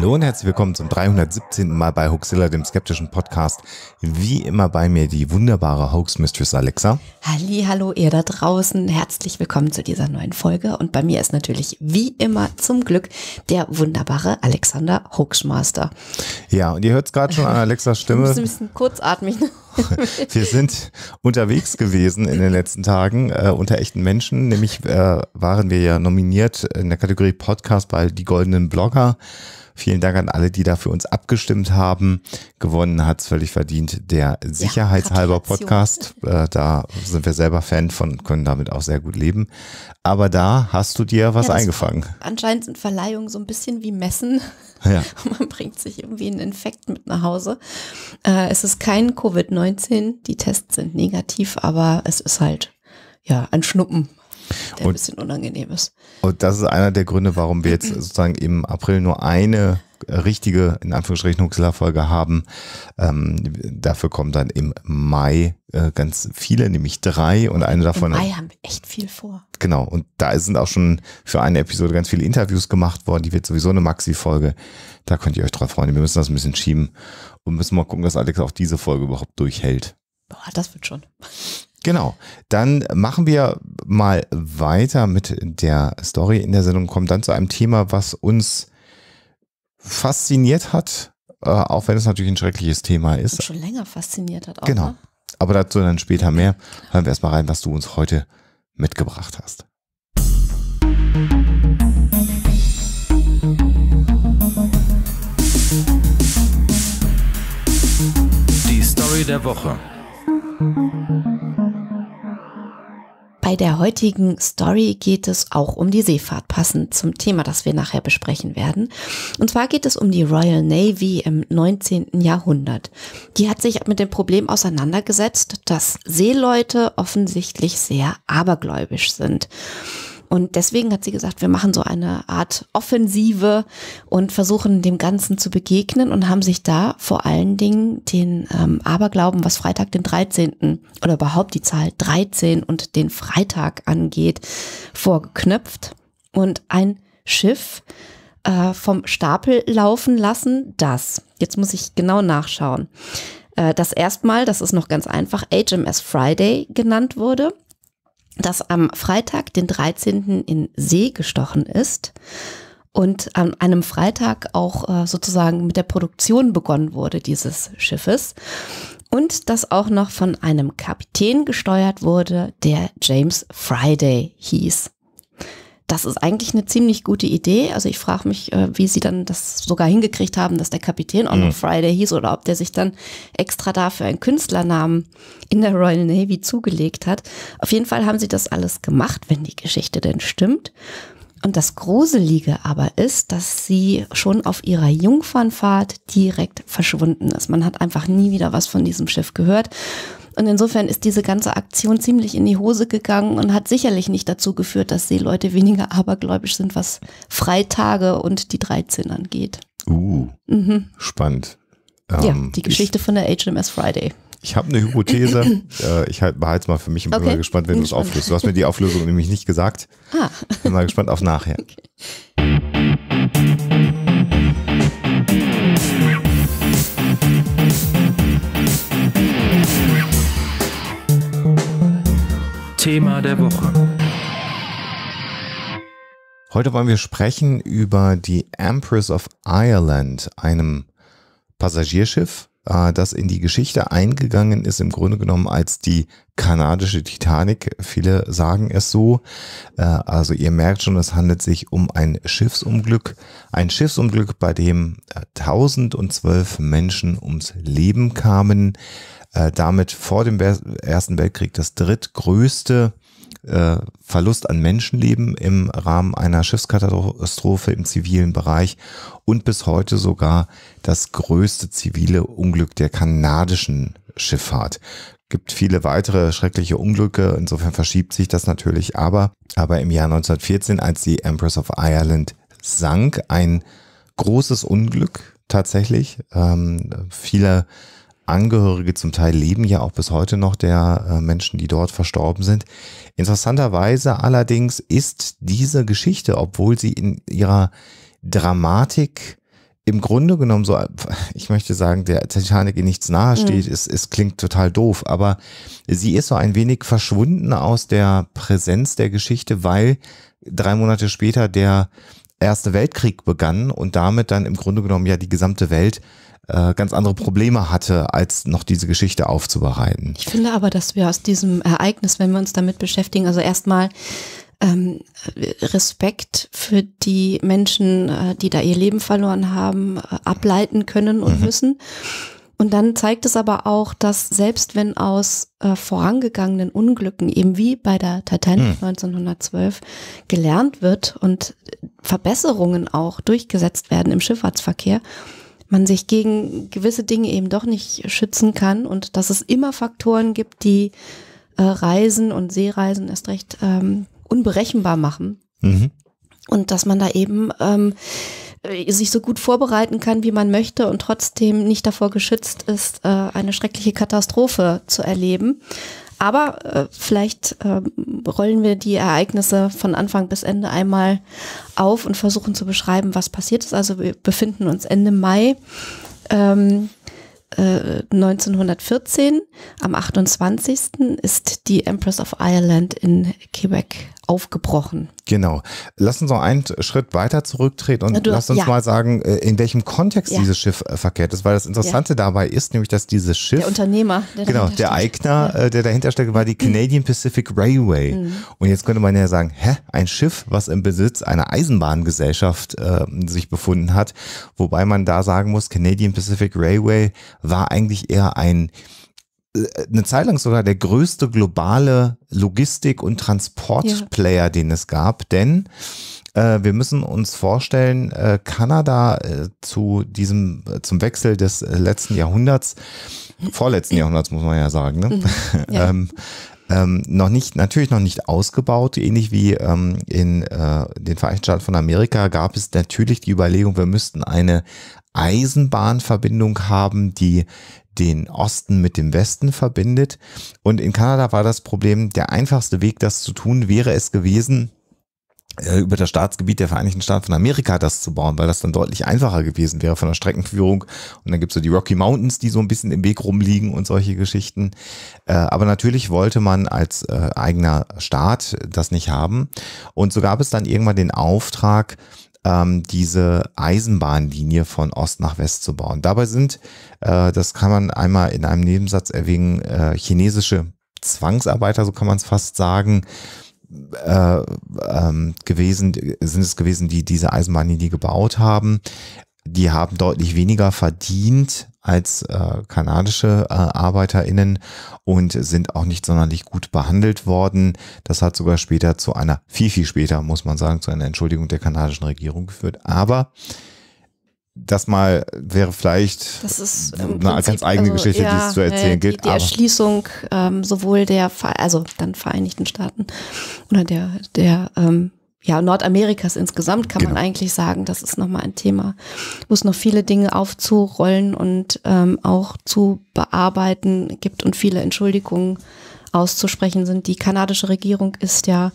Hallo und herzlich willkommen zum 317. Mal bei Hoaxilla, dem skeptischen Podcast. Wie immer bei mir die wunderbare Hoax Mistress Alexa. Halli, hallo ihr da draußen. Herzlich willkommen zu dieser neuen Folge. Und bei mir ist natürlich wie immer zum Glück der wunderbare Alexander Hoaxmaster. Ja, und ihr hört es gerade schon an Alexas Stimme. Ich muss ein bisschen kurzatmig. Wir sind unterwegs gewesen in den letzten Tagen äh, unter echten Menschen. Nämlich äh, waren wir ja nominiert in der Kategorie Podcast bei Die Goldenen Blogger. Vielen Dank an alle, die da für uns abgestimmt haben. Gewonnen hat es völlig verdient der Sicherheitshalber ja, Podcast. Äh, da sind wir selber Fan von, können damit auch sehr gut leben. Aber da hast du dir was ja, eingefangen. Anscheinend sind Verleihungen so ein bisschen wie Messen. Ja. Man bringt sich irgendwie einen Infekt mit nach Hause. Äh, es ist kein Covid-19, die Tests sind negativ, aber es ist halt ja, an Schnuppen der und, ein bisschen unangenehm ist. Und das ist einer der Gründe, warum wir jetzt sozusagen im April nur eine äh, richtige, in Anführungsstrichen, Huxler-Folge haben. Ähm, dafür kommen dann im Mai äh, ganz viele, nämlich drei und eine davon. Im Mai haben wir echt viel vor. Genau, und da sind auch schon für eine Episode ganz viele Interviews gemacht worden. Die wird sowieso eine Maxi-Folge. Da könnt ihr euch drauf freuen. Wir müssen das ein bisschen schieben und müssen mal gucken, dass Alex auch diese Folge überhaupt durchhält. Boah, das wird schon. Genau, dann machen wir mal weiter mit der Story in der Sendung, kommen dann zu einem Thema, was uns fasziniert hat, äh, auch wenn es natürlich ein schreckliches Thema ist. Und schon länger fasziniert hat auch. Genau, ne? aber dazu dann später mehr. Hören wir erstmal rein, was du uns heute mitgebracht hast. Die Story der Woche. Bei der heutigen Story geht es auch um die Seefahrt, passend zum Thema, das wir nachher besprechen werden. Und zwar geht es um die Royal Navy im 19. Jahrhundert. Die hat sich mit dem Problem auseinandergesetzt, dass Seeleute offensichtlich sehr abergläubisch sind. Und deswegen hat sie gesagt, wir machen so eine Art Offensive und versuchen dem Ganzen zu begegnen und haben sich da vor allen Dingen den ähm, Aberglauben, was Freitag den 13. oder überhaupt die Zahl 13 und den Freitag angeht, vorgeknöpft und ein Schiff äh, vom Stapel laufen lassen, das, jetzt muss ich genau nachschauen, äh, das erstmal, das ist noch ganz einfach, HMS Friday genannt wurde das am Freitag, den 13. in See gestochen ist und an einem Freitag auch äh, sozusagen mit der Produktion begonnen wurde dieses Schiffes und das auch noch von einem Kapitän gesteuert wurde, der James Friday hieß das ist eigentlich eine ziemlich gute Idee. Also ich frage mich, äh, wie sie dann das sogar hingekriegt haben, dass der Kapitän auch noch mhm. Friday hieß oder ob der sich dann extra dafür einen Künstlernamen in der Royal Navy zugelegt hat. Auf jeden Fall haben sie das alles gemacht, wenn die Geschichte denn stimmt. Und das Gruselige aber ist, dass sie schon auf ihrer Jungfernfahrt direkt verschwunden ist. Man hat einfach nie wieder was von diesem Schiff gehört. Und insofern ist diese ganze Aktion ziemlich in die Hose gegangen und hat sicherlich nicht dazu geführt, dass Seeleute weniger abergläubisch sind, was Freitage und die 13 angeht. Uh, mhm. spannend. Ähm, ja, die Geschichte ich, von der HMS Friday. Ich habe eine Hypothese. äh, ich halt, behalte es mal für mich und okay. bin mal gespannt, wenn du es auflöst. Du hast mir die Auflösung nämlich nicht gesagt. Ah. Bin mal gespannt auf nachher. Okay. Thema der Woche. Heute wollen wir sprechen über die Empress of Ireland, einem Passagierschiff, äh, das in die Geschichte eingegangen ist, im Grunde genommen als die kanadische Titanic. Viele sagen es so. Äh, also ihr merkt schon, es handelt sich um ein Schiffsunglück. Ein Schiffsunglück, bei dem 1012 äh, Menschen ums Leben kamen äh, damit vor dem Ersten Weltkrieg das drittgrößte äh, Verlust an Menschenleben im Rahmen einer Schiffskatastrophe im zivilen Bereich und bis heute sogar das größte zivile Unglück der kanadischen Schifffahrt gibt viele weitere schreckliche Unglücke. Insofern verschiebt sich das natürlich. Aber, aber im Jahr 1914, als die Empress of Ireland sank, ein großes Unglück tatsächlich. Ähm, viele Angehörige zum Teil leben ja auch bis heute noch der äh, Menschen, die dort verstorben sind. Interessanterweise allerdings ist diese Geschichte, obwohl sie in ihrer Dramatik im Grunde genommen so, ich möchte sagen, der Titanic in nichts nahe steht, mhm. es, es klingt total doof, aber sie ist so ein wenig verschwunden aus der Präsenz der Geschichte, weil drei Monate später der Erste Weltkrieg begann und damit dann im Grunde genommen ja die gesamte Welt äh, ganz andere Probleme hatte, als noch diese Geschichte aufzubereiten. Ich finde aber, dass wir aus diesem Ereignis, wenn wir uns damit beschäftigen, also erstmal ähm, Respekt für die Menschen, äh, die da ihr Leben verloren haben, äh, ableiten können und mhm. müssen. Und dann zeigt es aber auch, dass selbst wenn aus äh, vorangegangenen Unglücken, eben wie bei der Titanic mhm. 1912, gelernt wird und Verbesserungen auch durchgesetzt werden im Schifffahrtsverkehr, man sich gegen gewisse Dinge eben doch nicht schützen kann und dass es immer Faktoren gibt, die äh, Reisen und Seereisen erst recht ähm, unberechenbar machen. Mhm. Und dass man da eben ähm, äh, sich so gut vorbereiten kann, wie man möchte und trotzdem nicht davor geschützt ist, äh, eine schreckliche Katastrophe zu erleben. Aber äh, vielleicht äh, rollen wir die Ereignisse von Anfang bis Ende einmal auf und versuchen zu beschreiben, was passiert ist. Also wir befinden uns Ende Mai ähm, äh, 1914. Am 28. ist die Empress of Ireland in Quebec aufgebrochen. Genau. Lass uns noch einen Schritt weiter zurücktreten und du, lass uns ja. mal sagen, äh, in welchem Kontext ja. dieses Schiff äh, verkehrt ist, weil das Interessante ja. dabei ist, nämlich, dass dieses Schiff. Der Unternehmer, der Genau, der Eigner, äh, der dahinter steckt, war die mhm. Canadian Pacific Railway. Mhm. Und jetzt könnte man ja sagen, hä, ein Schiff, was im Besitz einer Eisenbahngesellschaft äh, sich befunden hat, wobei man da sagen muss, Canadian Pacific Railway war eigentlich eher ein äh, eine Zeit lang sogar der größte globale Logistik- und Transportplayer, ja. den es gab, denn äh, wir müssen uns vorstellen, äh, Kanada äh, zu diesem, äh, zum Wechsel des äh, letzten Jahrhunderts, vorletzten Jahrhunderts muss man ja sagen, ne? Mhm. ja. ähm, ähm, noch nicht, natürlich noch nicht ausgebaut, ähnlich wie ähm, in den Vereinigten Staaten von Amerika gab es natürlich die Überlegung, wir müssten eine Eisenbahnverbindung haben, die den Osten mit dem Westen verbindet. Und in Kanada war das Problem, der einfachste Weg, das zu tun, wäre es gewesen, äh, über das Staatsgebiet der Vereinigten Staaten von Amerika das zu bauen, weil das dann deutlich einfacher gewesen wäre von der Streckenführung. Und dann gibt es so die Rocky Mountains, die so ein bisschen im Weg rumliegen und solche Geschichten. Äh, aber natürlich wollte man als äh, eigener Staat das nicht haben. Und so gab es dann irgendwann den Auftrag, ähm, diese Eisenbahnlinie von Ost nach West zu bauen. Dabei sind, äh, das kann man einmal in einem Nebensatz erwähnen, äh, chinesische Zwangsarbeiter, so kann man es fast sagen, äh, ähm, gewesen, sind es gewesen, die diese Eisenbahnlinie gebaut haben die haben deutlich weniger verdient als äh, kanadische äh, ArbeiterInnen und sind auch nicht sonderlich gut behandelt worden. Das hat sogar später zu einer, viel, viel später, muss man sagen, zu einer Entschuldigung der kanadischen Regierung geführt. Aber das mal wäre vielleicht ist, eine Prinzip, ganz eigene also, Geschichte, ja, die es zu erzählen äh, die, gilt. Die Erschließung ähm, sowohl der, also dann Vereinigten Staaten oder der, der ähm, ja, Nordamerikas insgesamt kann genau. man eigentlich sagen, das ist nochmal ein Thema, wo es noch viele Dinge aufzurollen und ähm, auch zu bearbeiten gibt und viele Entschuldigungen auszusprechen sind. Die kanadische Regierung ist ja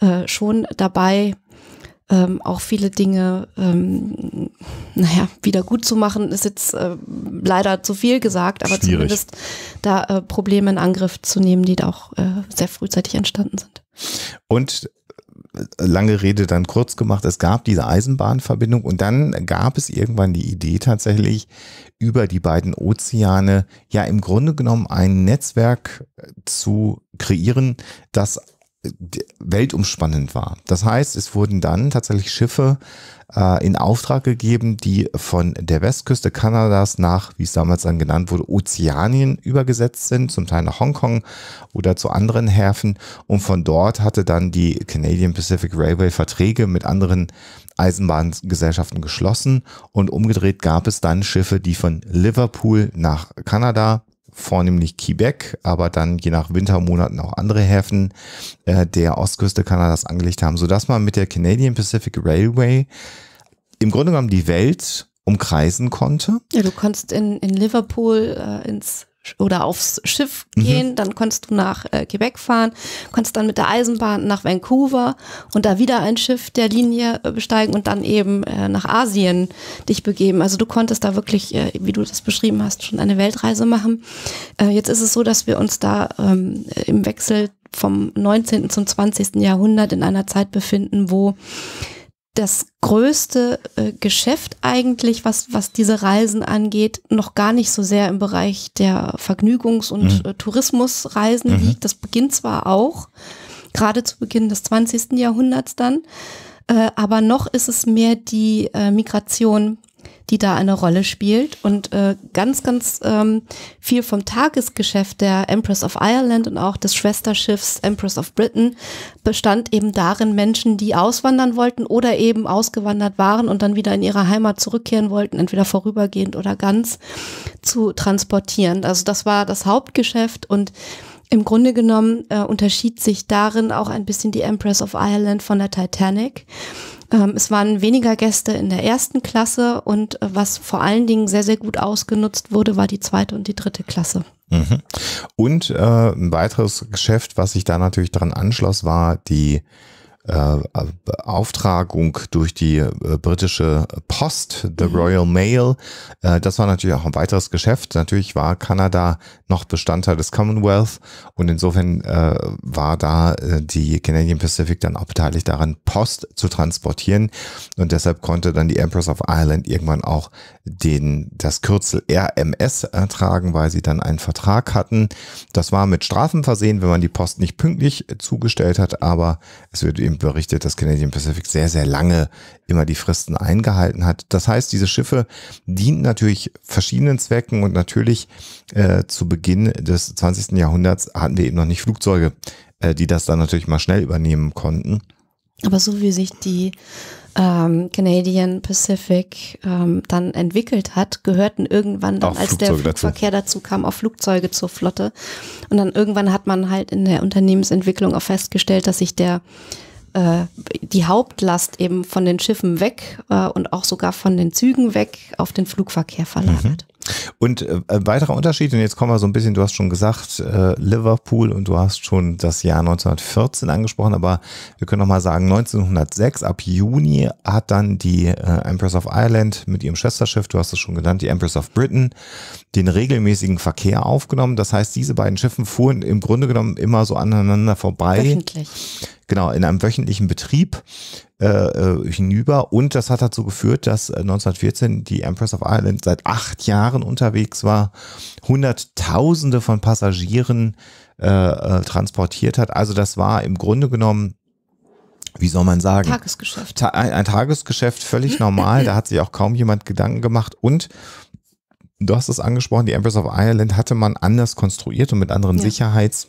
äh, schon dabei, ähm, auch viele Dinge, ähm, naja, wieder gut zu machen, ist jetzt äh, leider zu viel gesagt, aber Schwierig. zumindest da äh, Probleme in Angriff zu nehmen, die da auch äh, sehr frühzeitig entstanden sind. Und lange Rede dann kurz gemacht, es gab diese Eisenbahnverbindung und dann gab es irgendwann die Idee tatsächlich, über die beiden Ozeane ja im Grunde genommen ein Netzwerk zu kreieren, das weltumspannend war. Das heißt, es wurden dann tatsächlich Schiffe äh, in Auftrag gegeben, die von der Westküste Kanadas nach, wie es damals dann genannt wurde, Ozeanien übergesetzt sind, zum Teil nach Hongkong oder zu anderen Häfen. Und von dort hatte dann die Canadian Pacific Railway Verträge mit anderen Eisenbahngesellschaften geschlossen. Und umgedreht gab es dann Schiffe, die von Liverpool nach Kanada vornehmlich Quebec, aber dann je nach Wintermonaten auch andere Häfen äh, der Ostküste Kanadas angelegt haben, sodass man mit der Canadian Pacific Railway im Grunde genommen die Welt umkreisen konnte. Ja, du konntest in, in Liverpool äh, ins oder aufs Schiff mhm. gehen, mhm. dann konntest du nach äh, Quebec fahren, konntest dann mit der Eisenbahn nach Vancouver und da wieder ein Schiff der Linie äh, besteigen und dann eben äh, nach Asien dich begeben. Also du konntest da wirklich, äh, wie du das beschrieben hast, schon eine Weltreise machen. Äh, jetzt ist es so, dass wir uns da ähm, im Wechsel vom 19. zum 20. Jahrhundert in einer Zeit befinden, wo das größte äh, Geschäft eigentlich, was, was diese Reisen angeht, noch gar nicht so sehr im Bereich der Vergnügungs- und mhm. äh, Tourismusreisen mhm. liegt. Das beginnt zwar auch, gerade zu Beginn des 20. Jahrhunderts dann, äh, aber noch ist es mehr die äh, Migration die da eine Rolle spielt und äh, ganz, ganz ähm, viel vom Tagesgeschäft der Empress of Ireland und auch des Schwesterschiffs Empress of Britain bestand eben darin, Menschen, die auswandern wollten oder eben ausgewandert waren und dann wieder in ihre Heimat zurückkehren wollten, entweder vorübergehend oder ganz, zu transportieren. Also das war das Hauptgeschäft und im Grunde genommen äh, unterschied sich darin auch ein bisschen die Empress of Ireland von der Titanic. Ähm, es waren weniger Gäste in der ersten Klasse und äh, was vor allen Dingen sehr, sehr gut ausgenutzt wurde, war die zweite und die dritte Klasse. Mhm. Und äh, ein weiteres Geschäft, was sich da natürlich dran anschloss, war die äh, äh Auftragung durch die äh, britische Post, the mhm. Royal Mail. Äh, das war natürlich auch ein weiteres Geschäft. Natürlich war Kanada noch Bestandteil des Commonwealth und insofern war da die Canadian Pacific dann auch beteiligt daran, Post zu transportieren und deshalb konnte dann die Empress of Ireland irgendwann auch den, das Kürzel RMS ertragen, weil sie dann einen Vertrag hatten. Das war mit Strafen versehen, wenn man die Post nicht pünktlich zugestellt hat, aber es wird eben berichtet, dass Canadian Pacific sehr, sehr lange immer die Fristen eingehalten hat. Das heißt, diese Schiffe dienten natürlich verschiedenen Zwecken und natürlich äh, zu Beginn des 20. Jahrhunderts hatten wir eben noch nicht Flugzeuge, äh, die das dann natürlich mal schnell übernehmen konnten. Aber so wie sich die ähm, Canadian Pacific ähm, dann entwickelt hat, gehörten irgendwann dann, als der Flugverkehr dazu. dazu. kam, auch Flugzeuge zur Flotte. Und dann irgendwann hat man halt in der Unternehmensentwicklung auch festgestellt, dass sich der äh, die Hauptlast eben von den Schiffen weg äh, und auch sogar von den Zügen weg auf den Flugverkehr verlagert. Mhm. Und äh, weiterer Unterschied, und jetzt kommen wir so ein bisschen, du hast schon gesagt, äh, Liverpool und du hast schon das Jahr 1914 angesprochen, aber wir können nochmal sagen, 1906 ab Juni hat dann die äh, Empress of Ireland mit ihrem Schwesterschiff, du hast es schon genannt, die Empress of Britain, den regelmäßigen Verkehr aufgenommen. Das heißt, diese beiden Schiffen fuhren im Grunde genommen immer so aneinander vorbei. Wöchentlich genau, in einem wöchentlichen Betrieb äh, äh, hinüber. Und das hat dazu geführt, dass 1914 äh, die Empress of Ireland seit acht Jahren unterwegs war, Hunderttausende von Passagieren äh, äh, transportiert hat. Also das war im Grunde genommen wie soll man sagen? Tagesgeschäft. Ta ein, ein Tagesgeschäft, völlig normal. da hat sich auch kaum jemand Gedanken gemacht. Und du hast es angesprochen, die Empress of Ireland hatte man anders konstruiert und mit anderen ja. Sicherheits-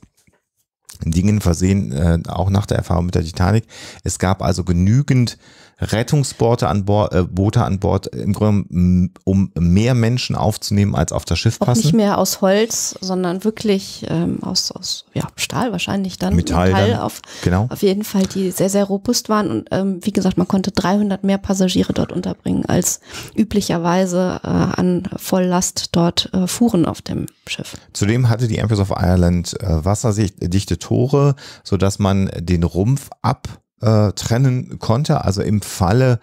Dingen versehen, äh, auch nach der Erfahrung mit der Titanic. Es gab also genügend Rettungsboote an Bord, äh, Boote an Bord, äh, im Grunde um mehr Menschen aufzunehmen, als auf das Schiff passen. Auch nicht mehr aus Holz, sondern wirklich ähm, aus, aus ja, Stahl wahrscheinlich dann. Metall, Metall dann. Auf, genau. auf jeden Fall, die sehr, sehr robust waren. Und ähm, wie gesagt, man konnte 300 mehr Passagiere dort unterbringen, als üblicherweise äh, an Volllast dort äh, fuhren auf dem Schiff. Zudem hatte die Empress of Ireland äh, wasserdichte Tore, sodass man den Rumpf ab äh, trennen konnte. Also im Falle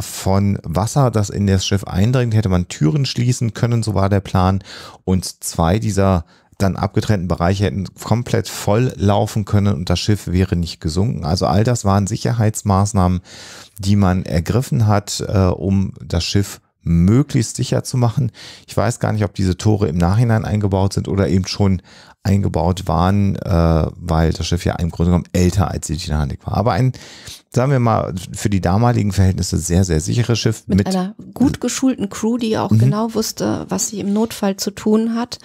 von Wasser, das in das Schiff eindringt, hätte man Türen schließen können, so war der Plan. Und zwei dieser dann abgetrennten Bereiche hätten komplett voll laufen können und das Schiff wäre nicht gesunken. Also all das waren Sicherheitsmaßnahmen, die man ergriffen hat, äh, um das Schiff möglichst sicher zu machen. Ich weiß gar nicht, ob diese Tore im Nachhinein eingebaut sind oder eben schon eingebaut waren, äh, weil das Schiff ja im Grunde genommen älter als die Titanic war. Aber ein, sagen wir mal, für die damaligen Verhältnisse sehr, sehr sicheres Schiff. Mit, mit einer gut geschulten Crew, die auch mhm. genau wusste, was sie im Notfall zu tun hat.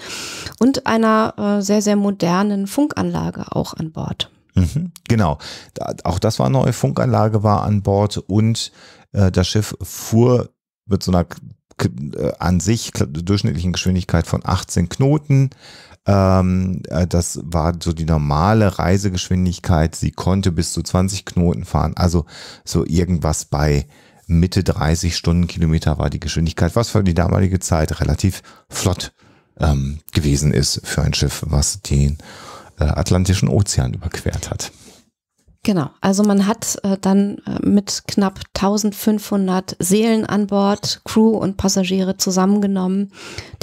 Und einer äh, sehr, sehr modernen Funkanlage auch an Bord. Mhm. Genau, da, auch das war eine neue Funkanlage war an Bord und äh, das Schiff fuhr mit so einer äh, an sich durchschnittlichen Geschwindigkeit von 18 Knoten. Ähm, äh, das war so die normale Reisegeschwindigkeit. Sie konnte bis zu 20 Knoten fahren. Also so irgendwas bei Mitte 30 Stundenkilometer war die Geschwindigkeit, was für die damalige Zeit relativ flott ähm, gewesen ist für ein Schiff, was den äh, Atlantischen Ozean überquert hat. Genau, also man hat äh, dann äh, mit knapp 1500 Seelen an Bord, Crew und Passagiere zusammengenommen,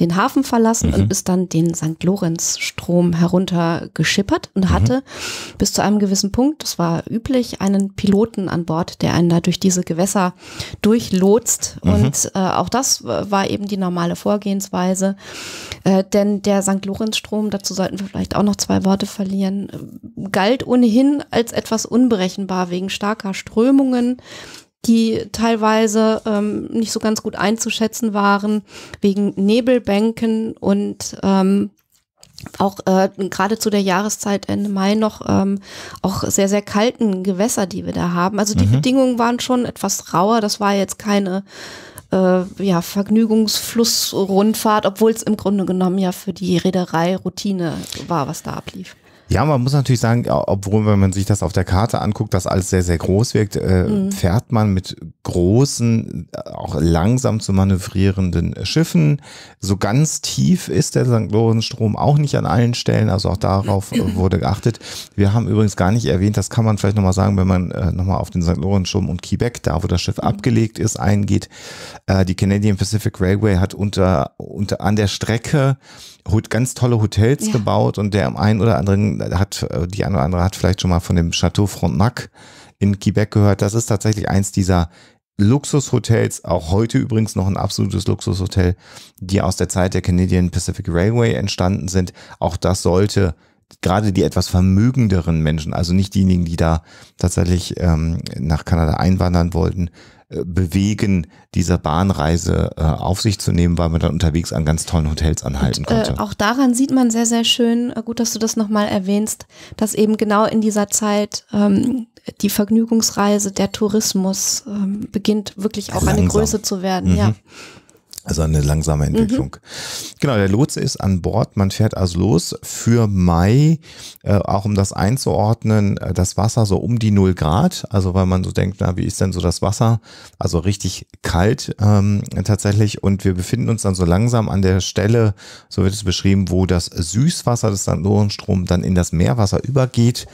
den Hafen verlassen mhm. und ist dann den St. Lorenz-Strom heruntergeschippert und mhm. hatte bis zu einem gewissen Punkt, das war üblich, einen Piloten an Bord, der einen da durch diese Gewässer durchlotst. Mhm. Und äh, auch das äh, war eben die normale Vorgehensweise. Äh, denn der St. Lorenz-Strom, dazu sollten wir vielleicht auch noch zwei Worte verlieren, äh, galt ohnehin als etwas besonders unberechenbar wegen starker Strömungen die teilweise ähm, nicht so ganz gut einzuschätzen waren, wegen Nebelbänken und ähm, auch äh, gerade zu der Jahreszeit Ende Mai noch ähm, auch sehr, sehr kalten Gewässer, die wir da haben. Also die mhm. Bedingungen waren schon etwas rauer. Das war jetzt keine äh, ja, Vergnügungsflussrundfahrt, obwohl es im Grunde genommen ja für die Reederei Routine war, was da ablief. Ja, man muss natürlich sagen, obwohl, wenn man sich das auf der Karte anguckt, das alles sehr, sehr groß wirkt, äh, mhm. fährt man mit großen, äh, auch langsam zu manövrierenden Schiffen. So ganz tief ist der St. Lorenz-Strom auch nicht an allen Stellen, also auch darauf äh, wurde geachtet. Wir haben übrigens gar nicht erwähnt, das kann man vielleicht nochmal sagen, wenn man äh, nochmal auf den St. Lorenz-Strom und Quebec, da wo das Schiff mhm. abgelegt ist, eingeht. Äh, die Canadian Pacific Railway hat unter, unter an der Strecke ganz tolle Hotels ja. gebaut und der einen oder anderen hat, äh, die eine oder andere hat vielleicht schon mal von dem Chateau Frontenac in Quebec gehört. Das ist tatsächlich eins dieser Luxushotels, auch heute übrigens noch ein absolutes Luxushotel, die aus der Zeit der Canadian Pacific Railway entstanden sind. Auch das sollte gerade die etwas vermögenderen Menschen, also nicht diejenigen, die da tatsächlich ähm, nach Kanada einwandern wollten, äh, bewegen, dieser Bahnreise äh, auf sich zu nehmen, weil man dann unterwegs an ganz tollen Hotels anhalten und, äh, konnte. Äh, auch daran sieht man sehr, sehr schön, äh, gut, dass du das nochmal erwähnst, dass eben genau in dieser Zeit ähm, die Vergnügungsreise, der Tourismus ähm, beginnt wirklich auch Langsam. eine Größe zu werden. Mhm. Ja. Also eine langsame Entwicklung. Mhm. Genau, der Lotse ist an Bord. Man fährt also los für Mai, äh, auch um das einzuordnen, äh, das Wasser so um die null Grad. Also weil man so denkt, na, wie ist denn so das Wasser? Also richtig kalt ähm, tatsächlich. Und wir befinden uns dann so langsam an der Stelle, so wird es beschrieben, wo das Süßwasser des Sandorenstrom dann in das Meerwasser übergeht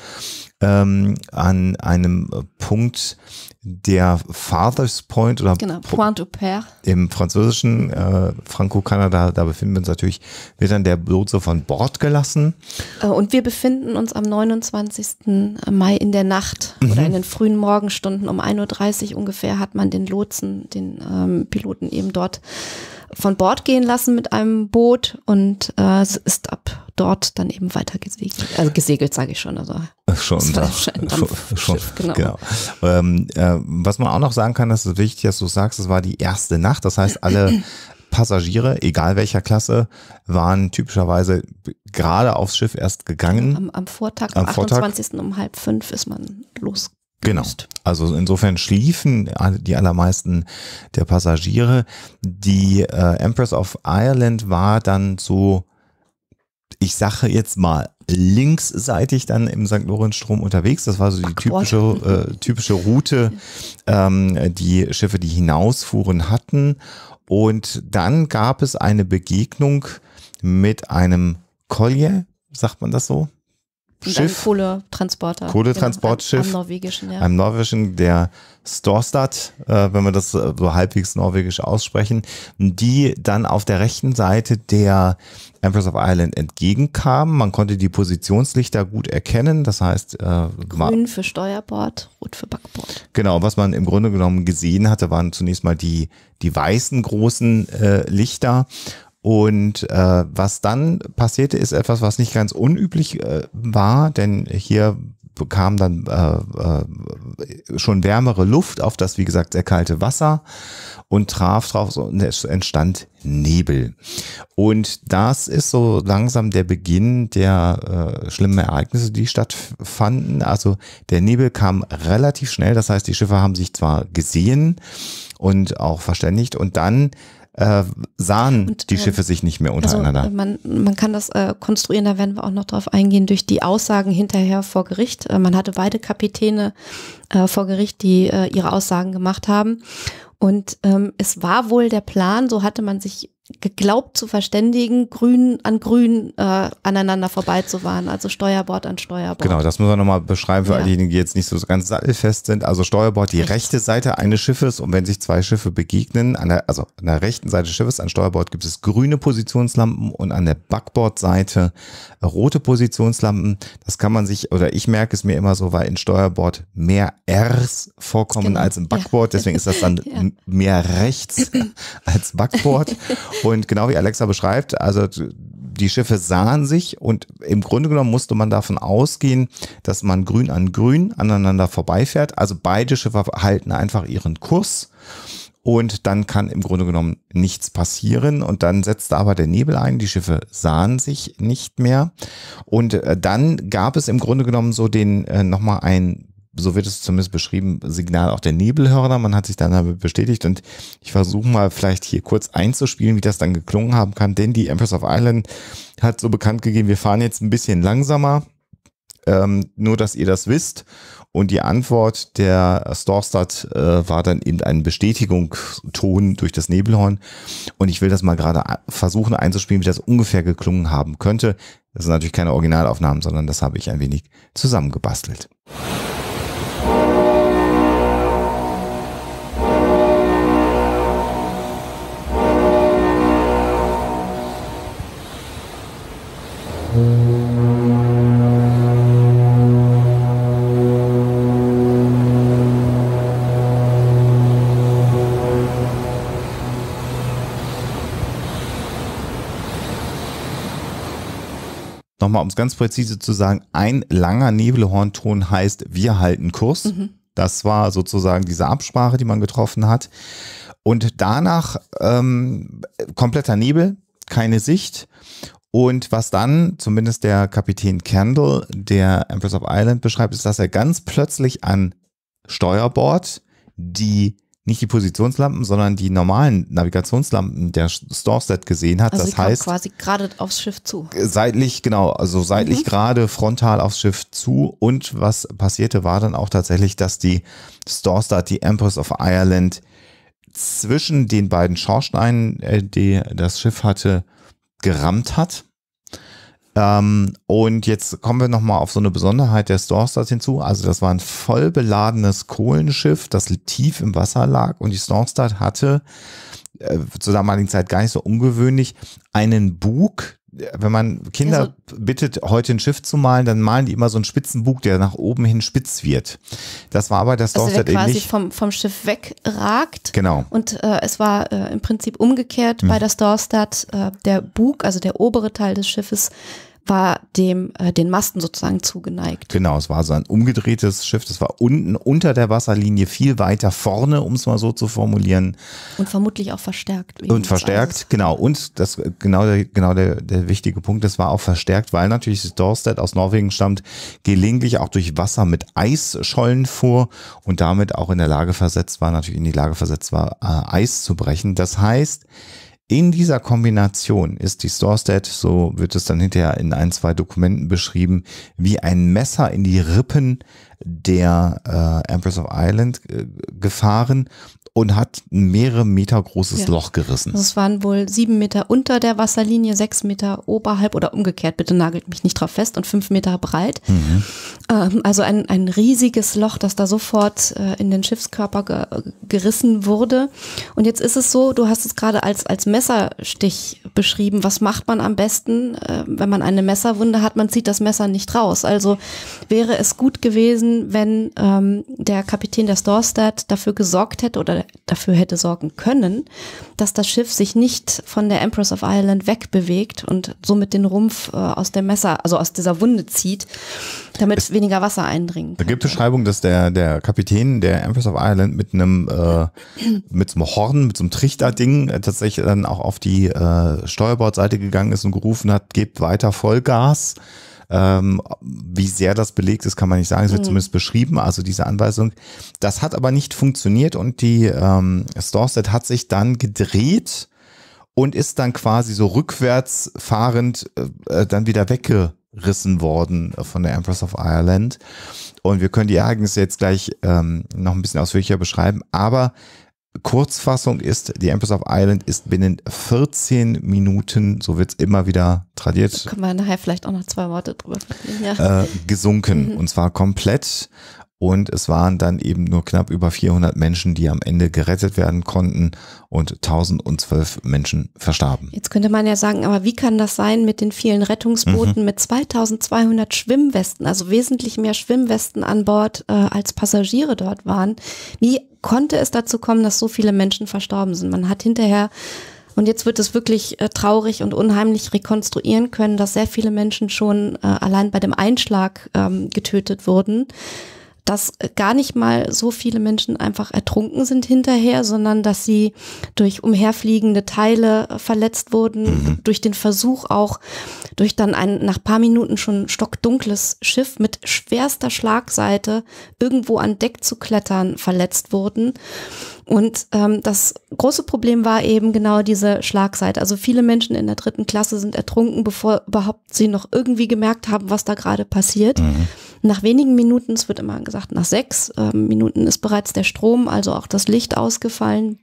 ähm, an einem Punkt, der Father's Point oder genau, Point au Père. Im französischen äh, Franco-Kanada, da befinden wir uns natürlich, wird dann der Lotse von Bord gelassen. Äh, und wir befinden uns am 29. Mai in der Nacht mhm. oder in den frühen Morgenstunden um 1.30 Uhr ungefähr hat man den Lotsen, den ähm, Piloten eben dort von Bord gehen lassen mit einem Boot und äh, ist ab dort dann eben weiter gesegelt. Also äh, gesegelt sage ich schon. Also schon, da, schon, schon genau. genau. Ähm, äh, was man auch noch sagen kann, das ist wichtig, dass du sagst, es war die erste Nacht. Das heißt, alle Passagiere, egal welcher Klasse, waren typischerweise gerade aufs Schiff erst gegangen. Am, am Vortag, am, 28. Vortag. um halb fünf ist man losgegangen. Genau. Also insofern schliefen die allermeisten der Passagiere. Die äh, Empress of Ireland war dann so, ich sage jetzt mal, linksseitig dann im St. Lorenz-Strom unterwegs. Das war so die typische, äh, typische Route, ähm, die Schiffe, die hinausfuhren hatten. Und dann gab es eine Begegnung mit einem Collier, sagt man das so? Schiff. Kohletransporter. Kohletransportschiff. Am, genau. am norwegischen, ja. Am norwegischen, der Storstad, äh, wenn wir das äh, so halbwegs norwegisch aussprechen, die dann auf der rechten Seite der Empress of Ireland entgegenkam. Man konnte die Positionslichter gut erkennen, das heißt äh, grün für Steuerbord, rot für Backbord. Genau, was man im Grunde genommen gesehen hatte, waren zunächst mal die die weißen großen äh, Lichter und äh, was dann passierte, ist etwas, was nicht ganz unüblich äh, war, denn hier bekam dann äh, äh, schon wärmere Luft auf das, wie gesagt, sehr kalte Wasser und traf drauf und es entstand Nebel. Und das ist so langsam der Beginn der äh, schlimmen Ereignisse, die stattfanden. Also der Nebel kam relativ schnell, das heißt, die Schiffe haben sich zwar gesehen und auch verständigt und dann äh, sahen und, die ähm, Schiffe sich nicht mehr untereinander. Also man, man kann das äh, konstruieren, da werden wir auch noch drauf eingehen, durch die Aussagen hinterher vor Gericht. Äh, man hatte beide Kapitäne äh, vor Gericht, die äh, ihre Aussagen gemacht haben. Und ähm, es war wohl der Plan, so hatte man sich geglaubt zu verständigen, grün an grün äh, aneinander vorbeizufahren, also Steuerbord an Steuerbord. Genau, das muss man nochmal beschreiben für ja. all diejenigen, die jetzt nicht so ganz sattelfest sind. Also Steuerbord, die Echt? rechte Seite eines Schiffes und wenn sich zwei Schiffe begegnen, an der, also an der rechten Seite des Schiffes, an Steuerbord gibt es grüne Positionslampen und an der Backbordseite rote Positionslampen. Das kann man sich, oder ich merke es mir immer so, weil in Steuerbord mehr Rs vorkommen genau. als im Backbord, ja. deswegen ist das dann ja. mehr rechts als Backbord. Und genau wie Alexa beschreibt, also die Schiffe sahen sich und im Grunde genommen musste man davon ausgehen, dass man grün an grün aneinander vorbeifährt. Also beide Schiffe halten einfach ihren Kurs und dann kann im Grunde genommen nichts passieren und dann setzte aber der Nebel ein, die Schiffe sahen sich nicht mehr und äh, dann gab es im Grunde genommen so den äh, nochmal ein so wird es zumindest beschrieben, Signal auch der Nebelhörner. Man hat sich dann damit bestätigt und ich versuche mal vielleicht hier kurz einzuspielen, wie das dann geklungen haben kann, denn die Empress of Island hat so bekannt gegeben, wir fahren jetzt ein bisschen langsamer, ähm, nur dass ihr das wisst. Und die Antwort der Storstad äh, war dann eben ein Bestätigungston durch das Nebelhorn. Und ich will das mal gerade versuchen einzuspielen, wie das ungefähr geklungen haben könnte. Das sind natürlich keine Originalaufnahmen, sondern das habe ich ein wenig zusammengebastelt. Nochmal, um es ganz präzise zu sagen, ein langer Nebelhornton heißt, wir halten Kurs. Mhm. Das war sozusagen diese Absprache, die man getroffen hat. Und danach ähm, kompletter Nebel, keine Sicht. Und was dann zumindest der Kapitän Kendall der Empress of Island beschreibt, ist, dass er ganz plötzlich an Steuerbord die nicht die Positionslampen, sondern die normalen Navigationslampen der Storset gesehen hat. Also das heißt quasi gerade aufs Schiff zu. Seitlich genau, also seitlich mhm. gerade frontal aufs Schiff zu. Und was passierte, war dann auch tatsächlich, dass die Storstart, die Empress of Ireland, zwischen den beiden Schornsteinen, äh, die das Schiff hatte, gerammt hat. Ähm, und jetzt kommen wir nochmal auf so eine Besonderheit der Stormstars hinzu. Also das war ein voll beladenes Kohlenschiff, das tief im Wasser lag und die Stormstar hatte äh, zur damaligen Zeit gar nicht so ungewöhnlich einen Bug, wenn man Kinder also, bittet, heute ein Schiff zu malen, dann malen die immer so einen spitzen Bug, der nach oben hin spitz wird. Das war aber das also der quasi ähnlich. Vom, vom Schiff wegragt. Genau. Und äh, es war äh, im Prinzip umgekehrt mhm. bei der Dorfstadt. Äh, der Bug, also der obere Teil des Schiffes, war dem äh, den Masten sozusagen zugeneigt. Genau, es war so ein umgedrehtes Schiff. Es war unten unter der Wasserlinie viel weiter vorne, um es mal so zu formulieren. Und vermutlich auch verstärkt. Und verstärkt, alles. genau. Und das genau der, genau der, der wichtige Punkt, das war auch verstärkt, weil natürlich Dorstedt aus Norwegen stammt, gelegentlich auch durch Wasser mit Eisschollen fuhr und damit auch in der Lage versetzt war, natürlich in die Lage versetzt war, äh, Eis zu brechen. Das heißt, in dieser Kombination ist die Storstead, so wird es dann hinterher in ein, zwei Dokumenten beschrieben, wie ein Messer in die Rippen der äh, Empress of Ireland äh, gefahren und hat ein mehrere Meter großes ja. Loch gerissen. Das waren wohl sieben Meter unter der Wasserlinie, sechs Meter oberhalb oder umgekehrt, bitte nagelt mich nicht drauf fest, und fünf Meter breit. Mhm. Ähm, also ein, ein riesiges Loch, das da sofort äh, in den Schiffskörper ge gerissen wurde. Und jetzt ist es so, du hast es gerade als, als Messerstich beschrieben. Was macht man am besten, äh, wenn man eine Messerwunde hat? Man zieht das Messer nicht raus. Also wäre es gut gewesen, wenn ähm, der Kapitän der Storstad dafür gesorgt hätte oder dafür, hätte sorgen können, dass das Schiff sich nicht von der Empress of Ireland wegbewegt und somit den Rumpf äh, aus der Messer, also aus dieser Wunde zieht, damit es, weniger Wasser eindringt. Da gibt es Beschreibung, dass der, der Kapitän der Empress of Ireland mit einem äh, mit so einem Horn, mit so einem Trichterding äh, tatsächlich dann auch auf die äh, Steuerbordseite gegangen ist und gerufen hat, gebt weiter Vollgas. Ähm, wie sehr das belegt ist, kann man nicht sagen. Es wird mhm. zumindest beschrieben, also diese Anweisung. Das hat aber nicht funktioniert und die ähm, Storstead hat sich dann gedreht und ist dann quasi so rückwärts fahrend äh, äh dann wieder weggerissen worden äh, von der Empress of Ireland. Und wir können die Ereignisse jetzt gleich ähm, noch ein bisschen ausführlicher beschreiben, aber Kurzfassung ist, die Empress of Island ist binnen 14 Minuten, so wird es immer wieder tradiert. Da können wir nachher vielleicht auch noch zwei Worte drüber ja. äh, gesunken. Mhm. Und zwar komplett. Und es waren dann eben nur knapp über 400 Menschen, die am Ende gerettet werden konnten und 1012 Menschen verstarben. Jetzt könnte man ja sagen, aber wie kann das sein mit den vielen Rettungsbooten mhm. mit 2200 Schwimmwesten, also wesentlich mehr Schwimmwesten an Bord äh, als Passagiere dort waren? Wie konnte es dazu kommen, dass so viele Menschen verstorben sind? Man hat hinterher und jetzt wird es wirklich äh, traurig und unheimlich rekonstruieren können, dass sehr viele Menschen schon äh, allein bei dem Einschlag ähm, getötet wurden dass gar nicht mal so viele Menschen einfach ertrunken sind hinterher, sondern dass sie durch umherfliegende Teile äh, verletzt wurden, mhm. durch den Versuch auch, durch dann ein nach paar Minuten schon stockdunkles Schiff mit schwerster Schlagseite irgendwo an Deck zu klettern, verletzt wurden. Und ähm, das große Problem war eben genau diese Schlagseite. Also viele Menschen in der dritten Klasse sind ertrunken, bevor überhaupt sie noch irgendwie gemerkt haben, was da gerade passiert. Mhm. Nach wenigen Minuten, es wird immer gesagt, nach sechs ähm, Minuten ist bereits der Strom, also auch das Licht ausgefallen.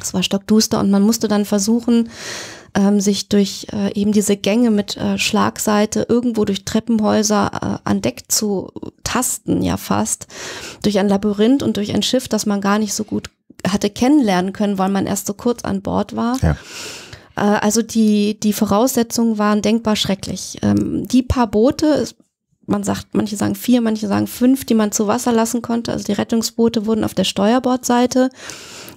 Es war stockduster und man musste dann versuchen, ähm, sich durch äh, eben diese Gänge mit äh, Schlagseite irgendwo durch Treppenhäuser äh, an Deck zu tasten, ja fast, durch ein Labyrinth und durch ein Schiff, das man gar nicht so gut hatte kennenlernen können, weil man erst so kurz an Bord war. Ja. Äh, also die, die Voraussetzungen waren denkbar schrecklich. Ähm, die paar Boote, man sagt, manche sagen vier, manche sagen fünf, die man zu Wasser lassen konnte. Also die Rettungsboote wurden auf der Steuerbordseite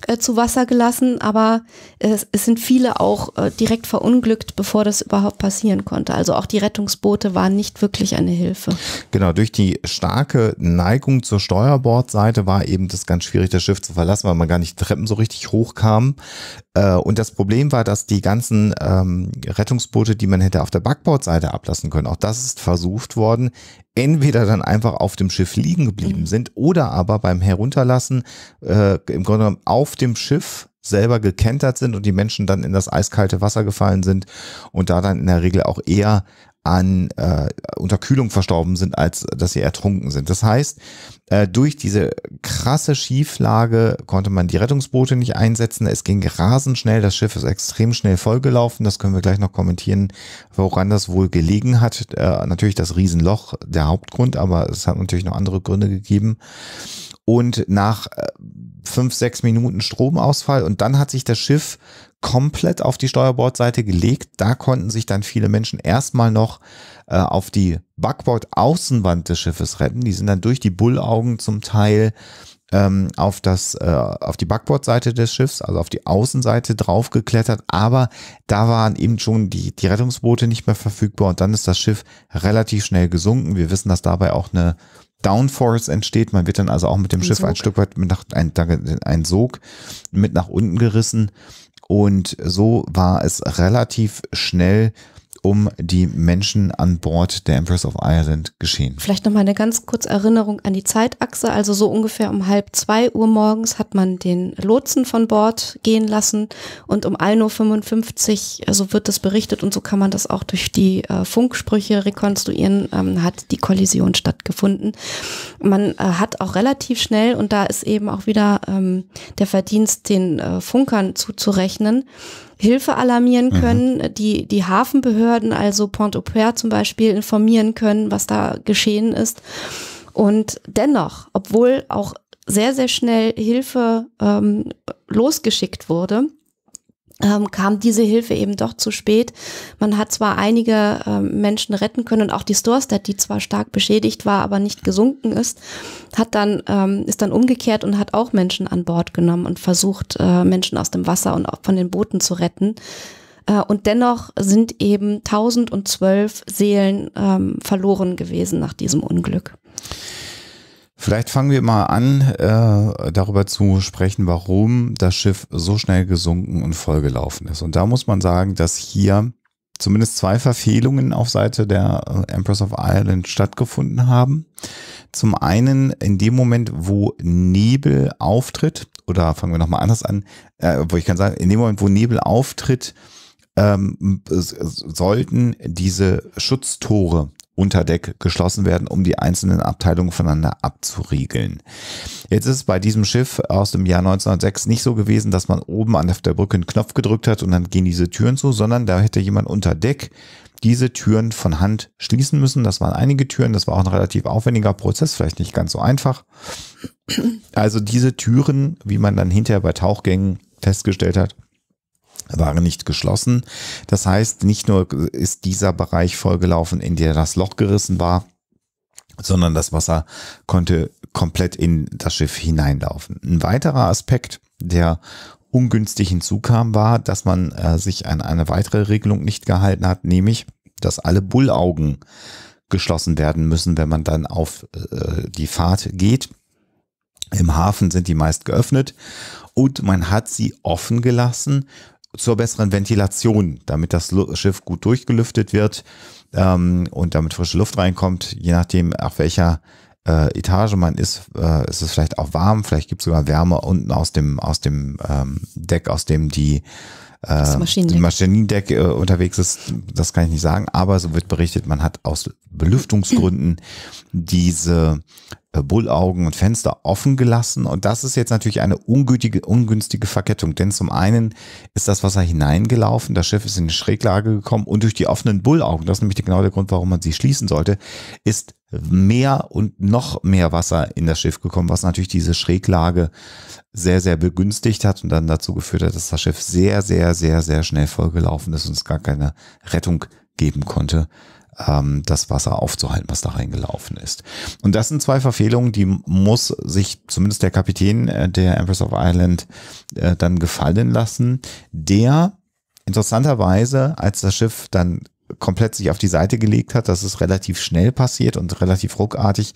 äh, zu Wasser gelassen, aber es, es sind viele auch äh, direkt verunglückt, bevor das überhaupt passieren konnte. Also auch die Rettungsboote waren nicht wirklich eine Hilfe. Genau, durch die starke Neigung zur Steuerbordseite war eben das ganz schwierig, das Schiff zu verlassen, weil man gar nicht die Treppen so richtig hochkam. Äh, und das Problem war, dass die ganzen ähm, Rettungsboote, die man hätte auf der Backbordseite ablassen können, auch das ist versucht worden, entweder dann einfach auf dem Schiff liegen geblieben mhm. sind oder aber beim Herunterlassen äh, im Grunde genommen auf dem Schiff selber gekentert sind und die Menschen dann in das eiskalte Wasser gefallen sind und da dann in der Regel auch eher an äh, Unterkühlung verstorben sind, als dass sie ertrunken sind. Das heißt, äh, durch diese krasse Schieflage konnte man die Rettungsboote nicht einsetzen. Es ging rasend schnell. Das Schiff ist extrem schnell vollgelaufen. Das können wir gleich noch kommentieren, woran das wohl gelegen hat. Äh, natürlich das Riesenloch der Hauptgrund, aber es hat natürlich noch andere Gründe gegeben. Und nach äh, fünf, sechs Minuten Stromausfall und dann hat sich das Schiff komplett auf die Steuerbordseite gelegt. Da konnten sich dann viele Menschen erstmal noch äh, auf die Backbord-Außenwand des Schiffes retten. Die sind dann durch die Bullaugen zum Teil ähm, auf, das, äh, auf die Backbordseite des Schiffs, also auf die Außenseite draufgeklettert. Aber da waren eben schon die, die Rettungsboote nicht mehr verfügbar und dann ist das Schiff relativ schnell gesunken. Wir wissen, dass dabei auch eine Downforce entsteht. Man wird dann also auch mit dem ein Schiff Sog. ein Stück weit mit nach, ein, ein Sog mit nach unten gerissen. Und so war es relativ schnell um die Menschen an Bord der Empress of Ireland geschehen. Vielleicht nochmal eine ganz kurze Erinnerung an die Zeitachse. Also so ungefähr um halb zwei Uhr morgens hat man den Lotsen von Bord gehen lassen und um 1.55 Uhr, so also wird das berichtet und so kann man das auch durch die äh, Funksprüche rekonstruieren, ähm, hat die Kollision stattgefunden. Man äh, hat auch relativ schnell, und da ist eben auch wieder ähm, der Verdienst den äh, Funkern zuzurechnen, Hilfe alarmieren mhm. können, mhm. die, die Hafenbehörden, also Pont-au-Pair zum Beispiel, informieren können, was da geschehen ist. Und dennoch, obwohl auch sehr, sehr schnell Hilfe ähm, losgeschickt wurde, ähm, kam diese Hilfe eben doch zu spät. Man hat zwar einige ähm, Menschen retten können und auch die Storstadt, die zwar stark beschädigt war, aber nicht gesunken ist, hat dann, ähm, ist dann umgekehrt und hat auch Menschen an Bord genommen und versucht, äh, Menschen aus dem Wasser und auch von den Booten zu retten. Äh, und dennoch sind eben 1012 Seelen ähm, verloren gewesen nach diesem Unglück. Vielleicht fangen wir mal an, äh, darüber zu sprechen, warum das Schiff so schnell gesunken und vollgelaufen ist. Und da muss man sagen, dass hier zumindest zwei Verfehlungen auf Seite der äh, Empress of Ireland stattgefunden haben. Zum einen in dem Moment, wo Nebel auftritt, oder fangen wir nochmal anders an, äh, wo ich kann sagen, in dem Moment, wo Nebel auftritt, ähm, sollten diese Schutztore unter Deck geschlossen werden, um die einzelnen Abteilungen voneinander abzuriegeln. Jetzt ist es bei diesem Schiff aus dem Jahr 1906 nicht so gewesen, dass man oben an der Brücke einen Knopf gedrückt hat und dann gehen diese Türen zu, sondern da hätte jemand unter Deck diese Türen von Hand schließen müssen. Das waren einige Türen, das war auch ein relativ aufwendiger Prozess, vielleicht nicht ganz so einfach. Also diese Türen, wie man dann hinterher bei Tauchgängen festgestellt hat, waren nicht geschlossen. Das heißt, nicht nur ist dieser Bereich vollgelaufen, in der das Loch gerissen war, sondern das Wasser konnte komplett in das Schiff hineinlaufen. Ein weiterer Aspekt, der ungünstig hinzukam, war, dass man äh, sich an eine weitere Regelung nicht gehalten hat, nämlich, dass alle Bullaugen geschlossen werden müssen, wenn man dann auf äh, die Fahrt geht. Im Hafen sind die meist geöffnet und man hat sie offen gelassen zur besseren Ventilation, damit das Schiff gut durchgelüftet wird ähm, und damit frische Luft reinkommt. Je nachdem, auf welcher äh, Etage man ist, äh, ist es vielleicht auch warm. Vielleicht gibt es sogar Wärme unten aus dem, aus dem ähm, Deck, aus dem die das äh, Maschinendeck, Maschinendeck äh, unterwegs ist, das kann ich nicht sagen, aber so wird berichtet, man hat aus Belüftungsgründen diese äh, Bullaugen und Fenster offen gelassen. Und das ist jetzt natürlich eine ungütige, ungünstige Verkettung. Denn zum einen ist das Wasser hineingelaufen, das Schiff ist in eine Schräglage gekommen und durch die offenen Bullaugen, das ist nämlich genau der Grund, warum man sie schließen sollte, ist mehr und noch mehr Wasser in das Schiff gekommen, was natürlich diese Schräglage sehr, sehr begünstigt hat und dann dazu geführt hat, dass das Schiff sehr, sehr, sehr, sehr schnell vollgelaufen ist und es gar keine Rettung geben konnte, ähm, das Wasser aufzuhalten, was da reingelaufen ist. Und das sind zwei Verfehlungen, die muss sich zumindest der Kapitän äh, der Empress of Ireland äh, dann gefallen lassen, der interessanterweise, als das Schiff dann komplett sich auf die Seite gelegt hat, dass es relativ schnell passiert und relativ ruckartig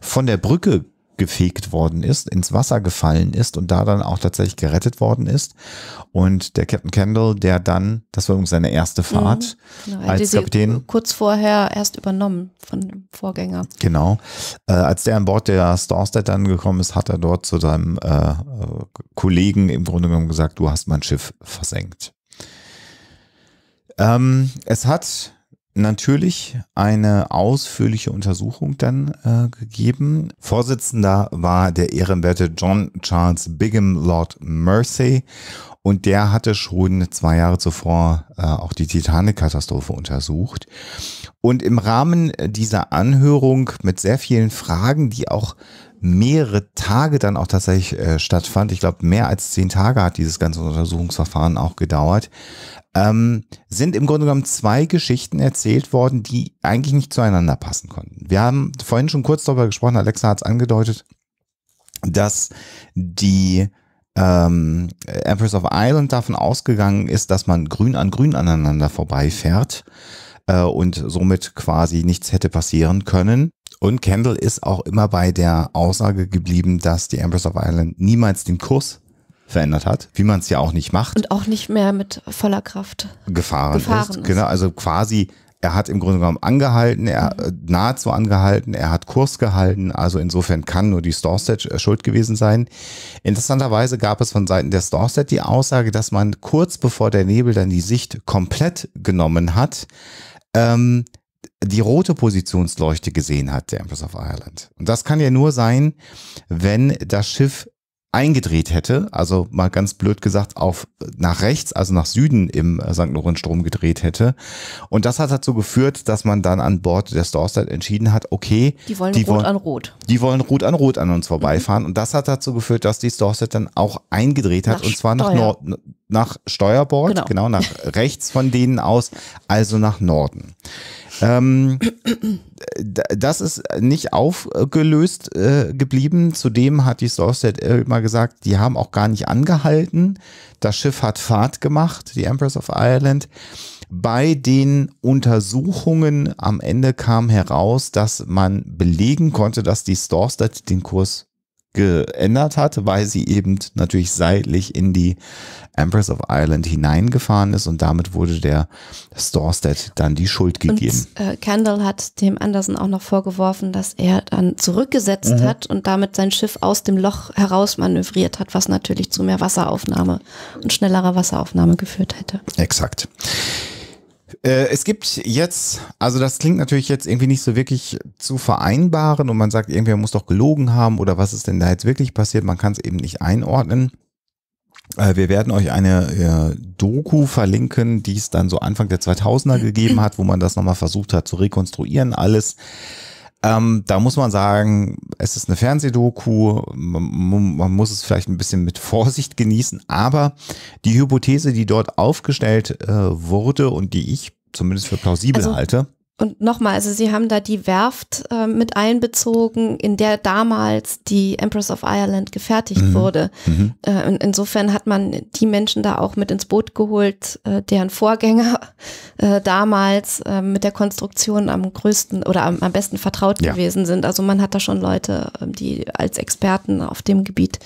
von der Brücke gefegt worden ist, ins Wasser gefallen ist und da dann auch tatsächlich gerettet worden ist. Und der Captain Kendall, der dann, das war übrigens seine erste mhm. Fahrt mhm, genau, als Kapitän. Kurz vorher erst übernommen von dem Vorgänger. Genau. Äh, als der an Bord der Storstead dann gekommen ist, hat er dort zu seinem äh, äh, Kollegen im Grunde genommen gesagt, du hast mein Schiff versenkt. Ähm, es hat natürlich eine ausführliche Untersuchung dann äh, gegeben. Vorsitzender war der ehrenwerte John Charles Bigham Lord Mercy und der hatte schon zwei Jahre zuvor äh, auch die Titanic-Katastrophe untersucht. Und im Rahmen dieser Anhörung mit sehr vielen Fragen, die auch mehrere Tage dann auch tatsächlich äh, stattfand. Ich glaube, mehr als zehn Tage hat dieses ganze Untersuchungsverfahren auch gedauert ähm, sind im Grunde genommen zwei Geschichten erzählt worden, die eigentlich nicht zueinander passen konnten. Wir haben vorhin schon kurz darüber gesprochen, Alexa hat es angedeutet, dass die ähm, Empress of Island davon ausgegangen ist, dass man grün an grün aneinander vorbeifährt äh, und somit quasi nichts hätte passieren können. Und Kendall ist auch immer bei der Aussage geblieben, dass die Empress of Island niemals den Kurs verändert hat, wie man es ja auch nicht macht. Und auch nicht mehr mit voller Kraft gefahren, gefahren ist. ist. Genau, also quasi er hat im Grunde genommen angehalten, er mhm. Äh, nahezu angehalten, er hat Kurs gehalten, also insofern kann nur die Storstedt äh, schuld gewesen sein. Interessanterweise gab es von Seiten der Storstedt die Aussage, dass man kurz bevor der Nebel dann die Sicht komplett genommen hat, ähm, die rote Positionsleuchte gesehen hat, der Empress of Ireland. Und das kann ja nur sein, wenn das Schiff eingedreht hätte, also mal ganz blöd gesagt, auf nach rechts, also nach Süden im äh, St. Lorenz-Strom gedreht hätte. Und das hat dazu geführt, dass man dann an Bord der Storstadt entschieden hat, okay, die wollen die rot wollen, an rot. Die wollen rot an rot an uns mhm. vorbeifahren. Mhm. Und das hat dazu geführt, dass die Storstadt dann auch eingedreht hat, nach und zwar nach Nord nach Steuerbord, genau, genau nach rechts von denen aus, also nach Norden. Ähm, das ist nicht aufgelöst äh, geblieben. Zudem hat die Sourceset immer gesagt, die haben auch gar nicht angehalten. Das Schiff hat Fahrt gemacht, die Empress of Ireland. Bei den Untersuchungen am Ende kam heraus, dass man belegen konnte, dass die Storstead den Kurs geändert hat, weil sie eben natürlich seitlich in die Empress of Ireland hineingefahren ist und damit wurde der Storstead dann die Schuld gegeben. Und, äh, Kendall hat dem Anderson auch noch vorgeworfen, dass er dann zurückgesetzt mhm. hat und damit sein Schiff aus dem Loch heraus manövriert hat, was natürlich zu mehr Wasseraufnahme und schnellerer Wasseraufnahme geführt hätte. Exakt äh, es gibt jetzt, also das klingt natürlich jetzt irgendwie nicht so wirklich zu vereinbaren und man sagt, irgendwer muss doch gelogen haben oder was ist denn da jetzt wirklich passiert, man kann es eben nicht einordnen. Äh, wir werden euch eine äh, Doku verlinken, die es dann so Anfang der 2000er gegeben hat, wo man das nochmal versucht hat zu rekonstruieren, alles. Ähm, da muss man sagen, es ist eine Fernsehdoku, man, man, muss es vielleicht ein bisschen mit Vorsicht genießen, aber die Hypothese, die dort aufgestellt äh, wurde und die ich zumindest für plausibel also, halte. Und nochmal, also sie haben da die Werft äh, mit einbezogen, in der damals die Empress of Ireland gefertigt mhm. wurde. Mhm. Äh, in, insofern hat man die Menschen da auch mit ins Boot geholt, äh, deren Vorgänger äh, damals äh, mit der Konstruktion am größten oder am, am besten vertraut ja. gewesen sind. Also man hat da schon Leute, ähm, die als Experten auf dem Gebiet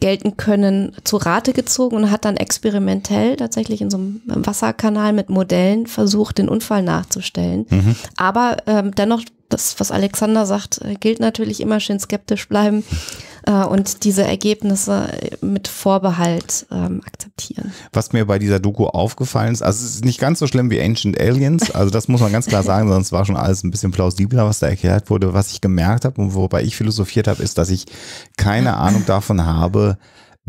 gelten können, zu Rate gezogen und hat dann experimentell tatsächlich in so einem Wasserkanal mit Modellen versucht, den Unfall nachzustellen. Mhm. Mhm. Aber ähm, dennoch, das, was Alexander sagt, äh, gilt natürlich immer schön skeptisch bleiben äh, und diese Ergebnisse äh, mit Vorbehalt ähm, akzeptieren. Was mir bei dieser Doku aufgefallen ist, also es ist nicht ganz so schlimm wie Ancient Aliens, also das muss man ganz klar sagen, sonst war schon alles ein bisschen plausibler, was da erklärt wurde. Was ich gemerkt habe und wobei ich philosophiert habe, ist, dass ich keine Ahnung davon habe,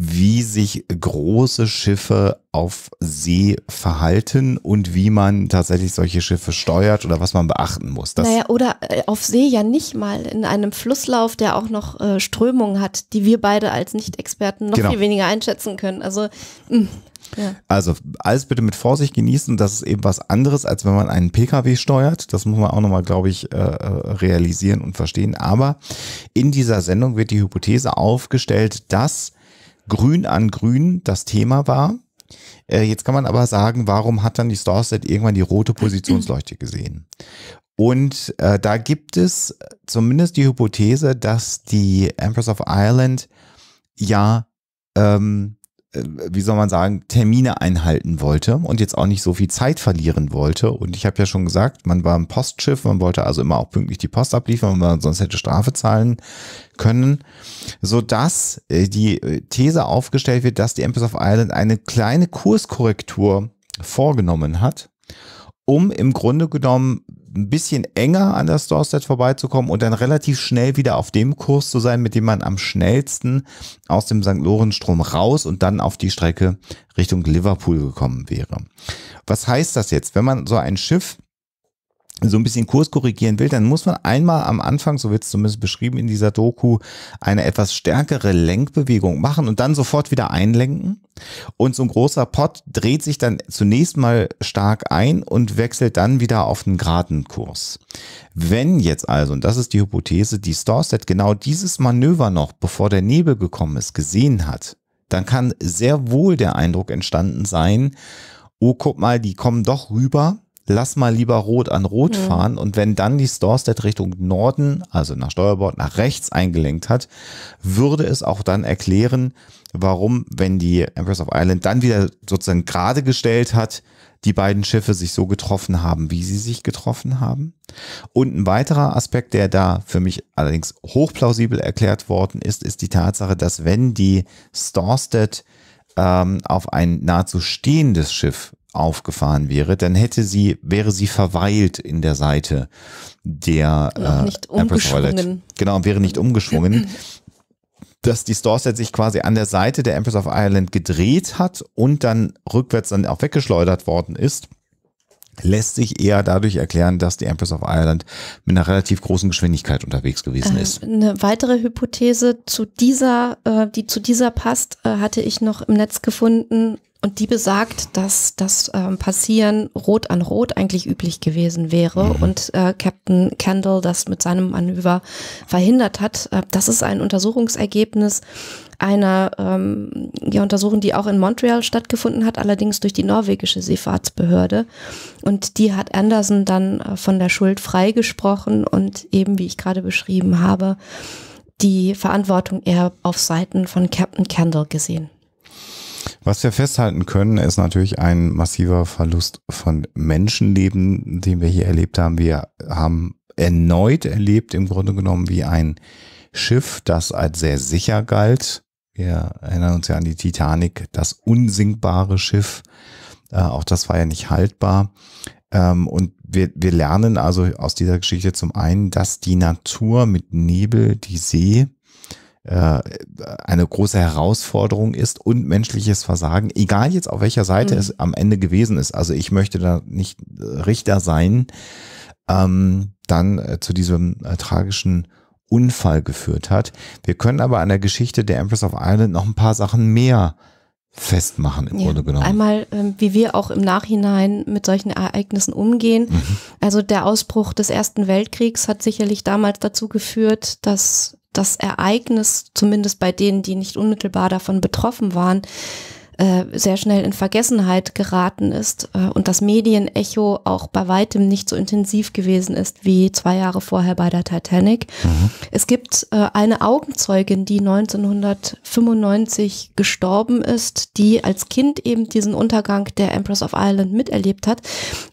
wie sich große Schiffe auf See verhalten und wie man tatsächlich solche Schiffe steuert oder was man beachten muss. Das naja, oder äh, auf See ja nicht mal in einem Flusslauf, der auch noch äh, Strömungen hat, die wir beide als Nicht-Experten noch genau. viel weniger einschätzen können. Also mh. Hm, ja. Also alles bitte mit Vorsicht genießen. Das ist eben was anderes, als wenn man einen Pkw steuert. Das muss man auch nochmal, glaube ich, äh, äh, realisieren und verstehen. Aber in dieser Sendung wird die Hypothese aufgestellt, dass Grün an Grün das Thema war. Äh, jetzt kann man aber sagen, warum hat dann die Starset irgendwann die rote Positionsleuchte gesehen? Und äh, da gibt es zumindest die Hypothese, dass die Empress of Ireland ja ähm, äh, wie soll man sagen, Termine einhalten wollte und jetzt auch nicht so viel Zeit verlieren wollte. Und ich habe ja schon gesagt, man war im Postschiff, man wollte also immer auch pünktlich die Post abliefern, weil man sonst hätte Strafe zahlen können, sodass äh, die äh, These aufgestellt wird, dass die Empress of Ireland eine kleine Kurskorrektur vorgenommen hat, um im Grunde genommen ein bisschen enger an der store vorbeizukommen und dann relativ schnell wieder auf dem Kurs zu sein, mit dem man am schnellsten aus dem St. lorenz raus und dann auf die Strecke Richtung Liverpool gekommen wäre. Was heißt das jetzt? Wenn man so ein Schiff so ein bisschen Kurs korrigieren will, dann muss man einmal am Anfang, so wird es zumindest beschrieben in dieser Doku, eine etwas stärkere Lenkbewegung machen und dann sofort wieder einlenken. Und so ein großer Pot dreht sich dann zunächst mal stark ein und wechselt dann wieder auf einen geraden Kurs. Wenn jetzt also, und das ist die Hypothese, die Storstead genau dieses Manöver noch, bevor der Nebel gekommen ist, gesehen hat, dann kann sehr wohl der Eindruck entstanden sein, oh, guck mal, die kommen doch rüber lass mal lieber rot an rot mhm. fahren. Und wenn dann die Storstead Richtung Norden, also nach Steuerbord, nach rechts eingelenkt hat, würde es auch dann erklären, warum, wenn die Empress of Ireland dann wieder sozusagen gerade gestellt hat, die beiden Schiffe sich so getroffen haben, wie sie sich getroffen haben. Und ein weiterer Aspekt, der da für mich allerdings hochplausibel erklärt worden ist, ist die Tatsache, dass wenn die Storstead ähm, auf ein nahezu stehendes Schiff aufgefahren wäre, dann hätte sie, wäre sie verweilt in der Seite der äh, nicht umgeschwungen. Genau, wäre nicht umgeschwungen. dass die Storset sich quasi an der Seite der Empress of Ireland gedreht hat und dann rückwärts dann auch weggeschleudert worden ist, lässt sich eher dadurch erklären, dass die Empress of Ireland mit einer relativ großen Geschwindigkeit unterwegs gewesen ähm, ist. Eine weitere Hypothese zu dieser, äh, die zu dieser passt, äh, hatte ich noch im Netz gefunden und die besagt, dass das ähm, Passieren rot an rot eigentlich üblich gewesen wäre mhm. und äh, Captain Kendall das mit seinem Manöver verhindert hat. Äh, das ist ein Untersuchungsergebnis einer ähm, ja, Untersuchung, die auch in Montreal stattgefunden hat, allerdings durch die norwegische Seefahrtsbehörde. Und die hat Anderson dann äh, von der Schuld freigesprochen und eben, wie ich gerade beschrieben habe, die Verantwortung eher auf Seiten von Captain Kendall gesehen. Was wir festhalten können, ist natürlich ein massiver Verlust von Menschenleben, den wir hier erlebt haben. Wir haben erneut erlebt, im Grunde genommen, wie ein Schiff, das als sehr sicher galt. Wir erinnern uns ja an die Titanic, das unsinkbare Schiff. Äh, auch das war ja nicht haltbar. Ähm, und wir, wir lernen also aus dieser Geschichte zum einen, dass die Natur mit Nebel die See äh, eine große Herausforderung ist und menschliches Versagen, egal jetzt auf welcher Seite mhm. es am Ende gewesen ist. Also ich möchte da nicht äh, Richter sein, ähm, dann äh, zu diesem äh, tragischen Unfall geführt hat. Wir können aber an der Geschichte der Empress of Ireland noch ein paar Sachen mehr festmachen im ja, Grunde genommen. Einmal, äh, wie wir auch im Nachhinein mit solchen Ereignissen umgehen. Mhm. Also der Ausbruch des Ersten Weltkriegs hat sicherlich damals dazu geführt, dass das Ereignis, zumindest bei denen, die nicht unmittelbar davon betroffen waren, äh, sehr schnell in Vergessenheit geraten ist äh, und das Medienecho auch bei weitem nicht so intensiv gewesen ist wie zwei Jahre vorher bei der Titanic. Mhm. Es gibt äh, eine Augenzeugin, die 1995 gestorben ist, die als Kind eben diesen Untergang der Empress of Ireland miterlebt hat.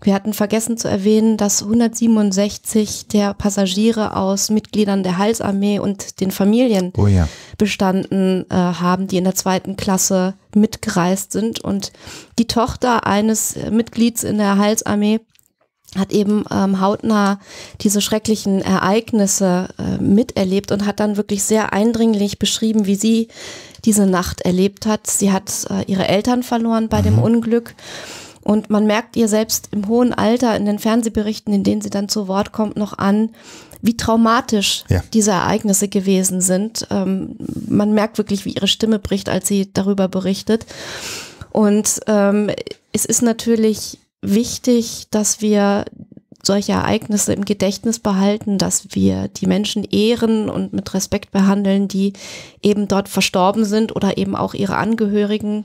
Wir hatten vergessen zu erwähnen, dass 167 der Passagiere aus Mitgliedern der Heilsarmee und den Familien oh ja. bestanden äh, haben, die in der zweiten Klasse mitgereist sind. Und die Tochter eines Mitglieds in der Heilsarmee hat eben ähm, hautnah diese schrecklichen Ereignisse äh, miterlebt und hat dann wirklich sehr eindringlich beschrieben, wie sie diese Nacht erlebt hat. Sie hat äh, ihre Eltern verloren bei mhm. dem Unglück. Und man merkt ihr selbst im hohen Alter in den Fernsehberichten, in denen sie dann zu Wort kommt, noch an, wie traumatisch ja. diese Ereignisse gewesen sind. Ähm, man merkt wirklich, wie ihre Stimme bricht, als sie darüber berichtet. Und ähm, es ist natürlich wichtig, dass wir solche Ereignisse im Gedächtnis behalten, dass wir die Menschen ehren und mit Respekt behandeln, die eben dort verstorben sind oder eben auch ihre Angehörigen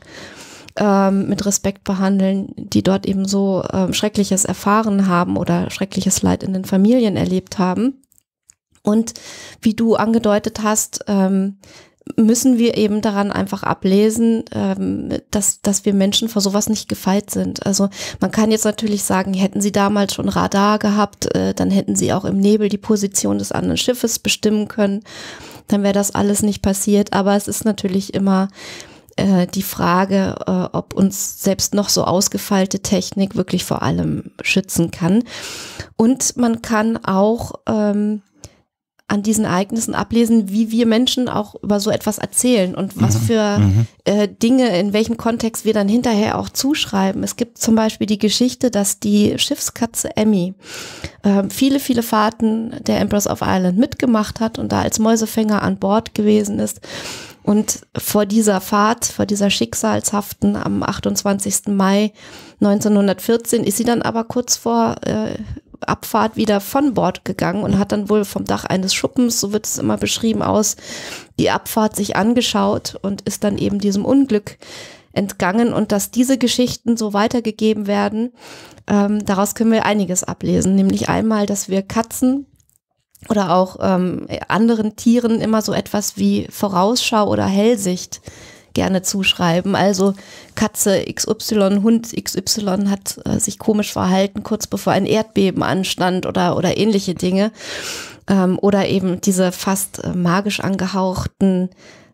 ähm, mit Respekt behandeln, die dort eben so ähm, Schreckliches erfahren haben oder schreckliches Leid in den Familien erlebt haben. Und wie du angedeutet hast, ähm, müssen wir eben daran einfach ablesen, ähm, dass, dass wir Menschen vor sowas nicht gefeit sind. Also man kann jetzt natürlich sagen, hätten sie damals schon Radar gehabt, äh, dann hätten sie auch im Nebel die Position des anderen Schiffes bestimmen können, dann wäre das alles nicht passiert. Aber es ist natürlich immer äh, die Frage, äh, ob uns selbst noch so ausgefeilte Technik wirklich vor allem schützen kann. Und man kann auch ähm, an diesen Ereignissen ablesen, wie wir Menschen auch über so etwas erzählen und was mhm. für mhm. Äh, Dinge, in welchem Kontext wir dann hinterher auch zuschreiben. Es gibt zum Beispiel die Geschichte, dass die Schiffskatze Emmy äh, viele, viele Fahrten der Empress of Ireland mitgemacht hat und da als Mäusefänger an Bord gewesen ist und vor dieser Fahrt, vor dieser schicksalshaften am 28. Mai 1914 ist sie dann aber kurz vor äh, Abfahrt wieder von Bord gegangen und hat dann wohl vom Dach eines Schuppens, so wird es immer beschrieben aus, die Abfahrt sich angeschaut und ist dann eben diesem Unglück entgangen und dass diese Geschichten so weitergegeben werden, ähm, daraus können wir einiges ablesen, nämlich einmal, dass wir Katzen oder auch ähm, anderen Tieren immer so etwas wie Vorausschau oder Hellsicht gerne zuschreiben. Also Katze XY, Hund XY hat äh, sich komisch verhalten, kurz bevor ein Erdbeben anstand oder, oder ähnliche Dinge. Ähm, oder eben diese fast äh, magisch angehauchten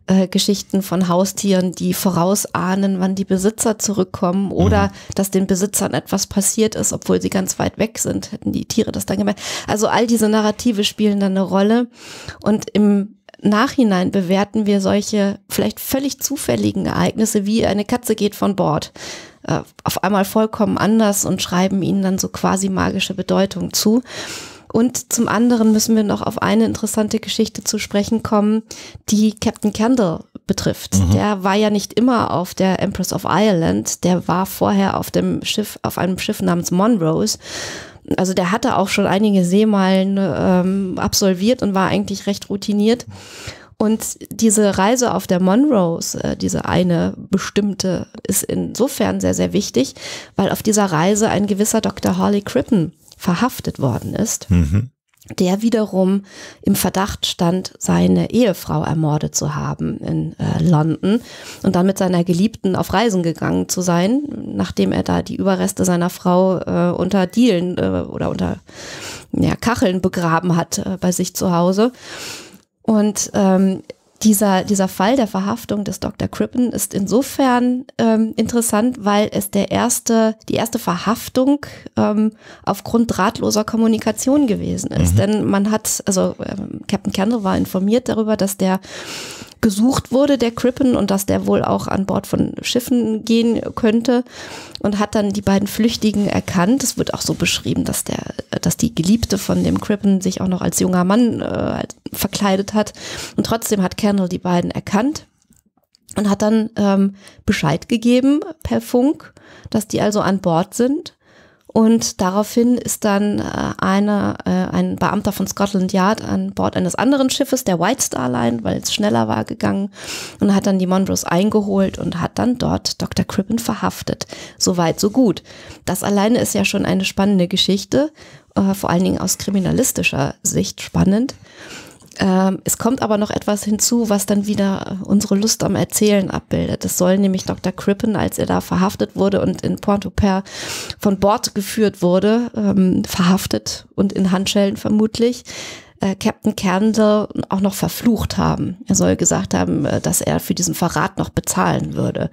äh, Geschichten von Haustieren, die vorausahnen, wann die Besitzer zurückkommen oder mhm. dass den Besitzern etwas passiert ist, obwohl sie ganz weit weg sind, hätten die Tiere das dann gemerkt. Also all diese Narrative spielen dann eine Rolle und im Nachhinein bewerten wir solche vielleicht völlig zufälligen Ereignisse wie eine Katze geht von Bord äh, auf einmal vollkommen anders und schreiben ihnen dann so quasi magische Bedeutung zu. Und zum anderen müssen wir noch auf eine interessante Geschichte zu sprechen kommen, die Captain Candle betrifft. Mhm. Der war ja nicht immer auf der Empress of Ireland, der war vorher auf dem Schiff, auf einem Schiff namens Monrose. Also der hatte auch schon einige Seemeilen ähm, absolviert und war eigentlich recht routiniert. Und diese Reise auf der Monrose, äh, diese eine bestimmte, ist insofern sehr, sehr wichtig, weil auf dieser Reise ein gewisser Dr. Harley Crippen verhaftet worden ist, mhm. der wiederum im Verdacht stand, seine Ehefrau ermordet zu haben in äh, London und dann mit seiner Geliebten auf Reisen gegangen zu sein, nachdem er da die Überreste seiner Frau äh, unter Dielen äh, oder unter ja, Kacheln begraben hat äh, bei sich zu Hause. Und ähm, dieser, dieser Fall der Verhaftung des Dr. Crippen ist insofern ähm, interessant, weil es der erste, die erste Verhaftung ähm, aufgrund drahtloser Kommunikation gewesen ist. Mhm. Denn man hat, also ähm, Captain Kendall war informiert darüber, dass der gesucht wurde, der Crippen, und dass der wohl auch an Bord von Schiffen gehen könnte und hat dann die beiden Flüchtigen erkannt. Es wird auch so beschrieben, dass der, dass die Geliebte von dem Crippen sich auch noch als junger Mann äh, halt verkleidet hat. Und trotzdem hat Kendall die beiden erkannt und hat dann ähm, Bescheid gegeben per Funk, dass die also an Bord sind. Und daraufhin ist dann äh, eine, äh, ein Beamter von Scotland Yard an Bord eines anderen Schiffes, der White Star Line, weil es schneller war, gegangen und hat dann die Monroes eingeholt und hat dann dort Dr. Crippen verhaftet. Soweit, so gut. Das alleine ist ja schon eine spannende Geschichte, äh, vor allen Dingen aus kriminalistischer Sicht spannend. Ähm, es kommt aber noch etwas hinzu, was dann wieder unsere Lust am Erzählen abbildet. Es soll nämlich Dr. Crippen, als er da verhaftet wurde und in Pointe-au-Pair von Bord geführt wurde, ähm, verhaftet und in Handschellen vermutlich, äh, Captain Candle auch noch verflucht haben. Er soll gesagt haben, äh, dass er für diesen Verrat noch bezahlen würde.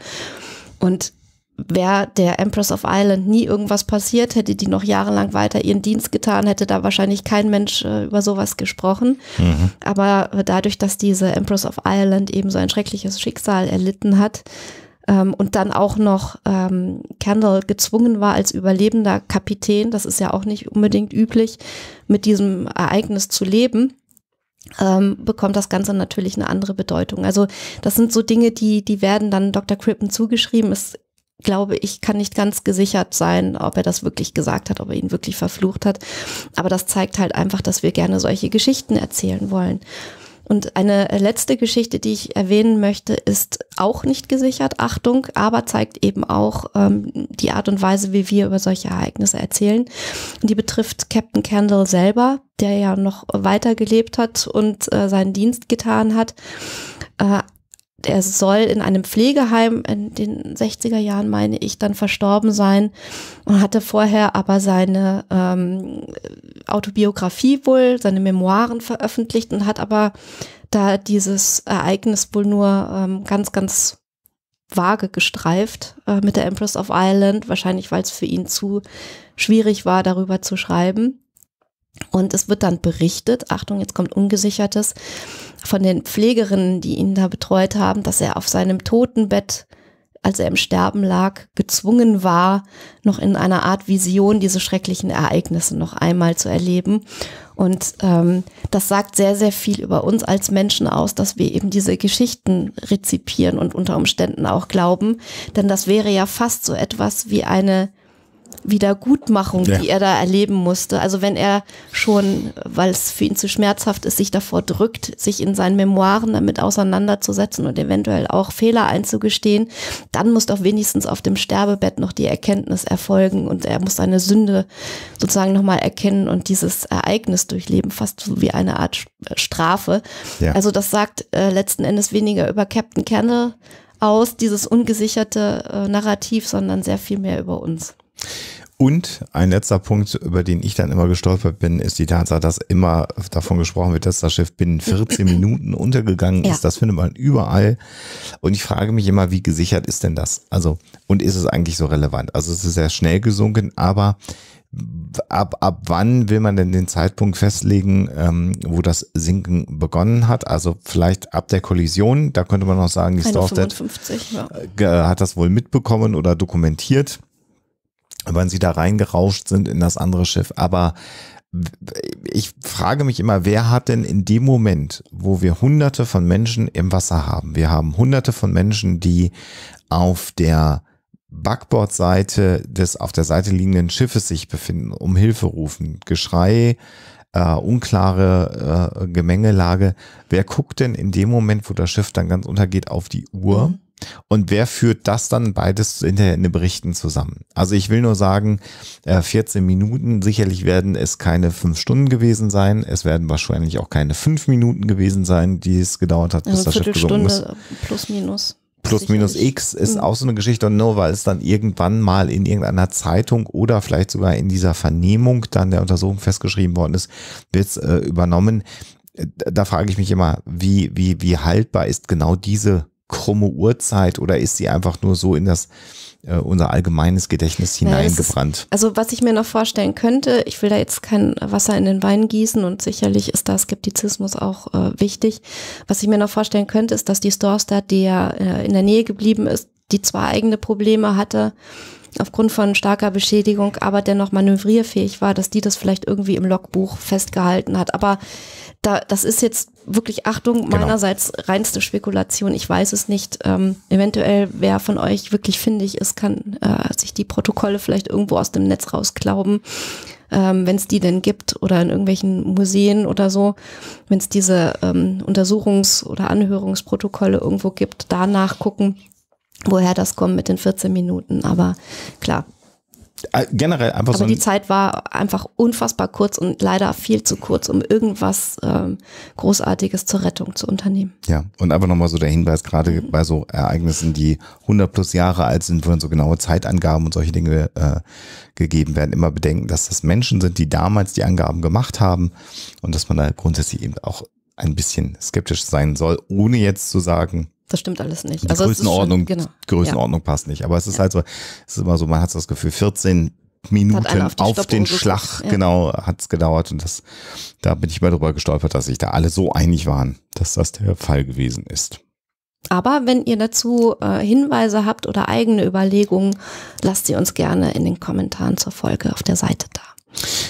Und wäre der Empress of Ireland nie irgendwas passiert, hätte die noch jahrelang weiter ihren Dienst getan, hätte da wahrscheinlich kein Mensch äh, über sowas gesprochen. Mhm. Aber äh, dadurch, dass diese Empress of Ireland eben so ein schreckliches Schicksal erlitten hat, ähm, und dann auch noch ähm, Kendall gezwungen war als überlebender Kapitän, das ist ja auch nicht unbedingt üblich, mit diesem Ereignis zu leben, ähm, bekommt das Ganze natürlich eine andere Bedeutung. Also das sind so Dinge, die, die werden dann Dr. Crippen zugeschrieben. Es glaube ich, kann nicht ganz gesichert sein, ob er das wirklich gesagt hat, ob er ihn wirklich verflucht hat. Aber das zeigt halt einfach, dass wir gerne solche Geschichten erzählen wollen. Und eine letzte Geschichte, die ich erwähnen möchte, ist auch nicht gesichert, Achtung, aber zeigt eben auch ähm, die Art und Weise, wie wir über solche Ereignisse erzählen. Und die betrifft Captain Candle selber, der ja noch weiter gelebt hat und äh, seinen Dienst getan hat. Äh, er soll in einem Pflegeheim in den 60er Jahren, meine ich, dann verstorben sein und hatte vorher aber seine ähm, Autobiografie wohl, seine Memoiren veröffentlicht und hat aber da dieses Ereignis wohl nur ähm, ganz, ganz vage gestreift äh, mit der Empress of Ireland, wahrscheinlich weil es für ihn zu schwierig war, darüber zu schreiben. Und es wird dann berichtet, Achtung, jetzt kommt ungesichertes, von den Pflegerinnen, die ihn da betreut haben, dass er auf seinem Totenbett, als er im Sterben lag, gezwungen war, noch in einer Art Vision diese schrecklichen Ereignisse noch einmal zu erleben. Und ähm, das sagt sehr, sehr viel über uns als Menschen aus, dass wir eben diese Geschichten rezipieren und unter Umständen auch glauben. Denn das wäre ja fast so etwas wie eine Wiedergutmachung, ja. die er da erleben musste. Also wenn er schon, weil es für ihn zu schmerzhaft ist, sich davor drückt, sich in seinen Memoiren damit auseinanderzusetzen und eventuell auch Fehler einzugestehen, dann muss doch wenigstens auf dem Sterbebett noch die Erkenntnis erfolgen und er muss seine Sünde sozusagen nochmal erkennen und dieses Ereignis durchleben, fast so wie eine Art äh, Strafe. Ja. Also das sagt äh, letzten Endes weniger über Captain Candle aus, dieses ungesicherte äh, Narrativ, sondern sehr viel mehr über uns. Und ein letzter Punkt, über den ich dann immer gestolpert bin, ist die Tatsache, dass immer davon gesprochen wird, dass das Schiff binnen 14 Minuten untergegangen ist. Ja. Das findet man überall. Und ich frage mich immer, wie gesichert ist denn das? Also, und ist es eigentlich so relevant? Also, es ist sehr schnell gesunken, aber ab, ab wann will man denn den Zeitpunkt festlegen, ähm, wo das Sinken begonnen hat? Also vielleicht ab der Kollision, da könnte man noch sagen, die Storfdet ja. Äh, hat das wohl mitbekommen oder dokumentiert wenn sie da reingerauscht sind in das andere Schiff. Aber ich frage mich immer, wer hat denn in dem Moment, wo wir hunderte von Menschen im Wasser haben, wir haben hunderte von Menschen, die auf der Backbordseite des auf der Seite liegenden Schiffes sich befinden, um Hilfe rufen, Geschrei, äh, unklare äh, Gemengelage. Wer guckt denn in dem Moment, wo das Schiff dann ganz untergeht, auf die Uhr? Mhm und wer führt das dann beides hinterher in den Berichten zusammen? Also ich will nur sagen, 14 äh, Minuten, sicherlich werden es keine fünf Stunden gewesen sein. Es werden wahrscheinlich auch keine fünf Minuten gewesen sein, die es gedauert hat, bis also das Schiff gesungen ist. Plus minus. Plus Sicherlich. minus X ist mhm. auch so eine Geschichte und nur weil es dann irgendwann mal in irgendeiner Zeitung oder vielleicht sogar in dieser Vernehmung dann der Untersuchung festgeschrieben worden ist, wird es äh, übernommen. Äh, da frage ich mich immer, wie, wie, wie haltbar ist genau diese krumme Uhrzeit oder ist sie einfach nur so in das äh, unser allgemeines Gedächtnis hineingebrannt? Ja, ist, also was ich mir noch vorstellen könnte, ich will da jetzt kein Wasser in den Wein gießen und sicherlich ist da Skeptizismus auch äh, wichtig. Was ich mir noch vorstellen könnte, ist, dass die Storstadt, die ja äh, in der Nähe geblieben ist, die zwei eigene Probleme hatte, aufgrund von starker Beschädigung aber dennoch manövrierfähig war, dass die das vielleicht irgendwie im Logbuch festgehalten hat. Aber da, das ist jetzt wirklich Achtung genau. meinerseits genau. reinste Spekulation. Ich weiß es nicht. Ähm, eventuell, wer von euch wirklich findig ist, kann äh, sich die Protokolle vielleicht irgendwo aus dem Netz rausklauben, ähm, wenn es die denn gibt oder in irgendwelchen Museen oder so. Wenn es diese ähm, Untersuchungs- oder Anhörungsprotokolle irgendwo gibt, da nachgucken woher das kommt mit den 14 Minuten. Aber klar, äh, generell einfach Aber so. Aber die Zeit war einfach unfassbar kurz und leider viel zu kurz, um irgendwas ähm, Großartiges zur Rettung zu unternehmen. Ja, und einfach nochmal so der Hinweis, gerade mhm. bei so Ereignissen, die 100 plus Jahre alt sind, wo dann so genaue Zeitangaben und solche Dinge äh, gegeben werden, immer bedenken, dass das Menschen sind, die damals die Angaben gemacht haben und dass man da grundsätzlich eben auch ein bisschen skeptisch sein soll, ohne jetzt zu sagen, das stimmt alles nicht. Die also Größenordnung, schon, genau. Größenordnung ja. passt nicht. Aber es ist ja. halt so, es ist immer so, man hat das Gefühl, 14 Minuten auf, auf den Schlag, ja. genau, hat es gedauert. Und das, da bin ich mal drüber gestolpert, dass sich da alle so einig waren, dass das der Fall gewesen ist. Aber wenn ihr dazu äh, Hinweise habt oder eigene Überlegungen, lasst sie uns gerne in den Kommentaren zur Folge auf der Seite da.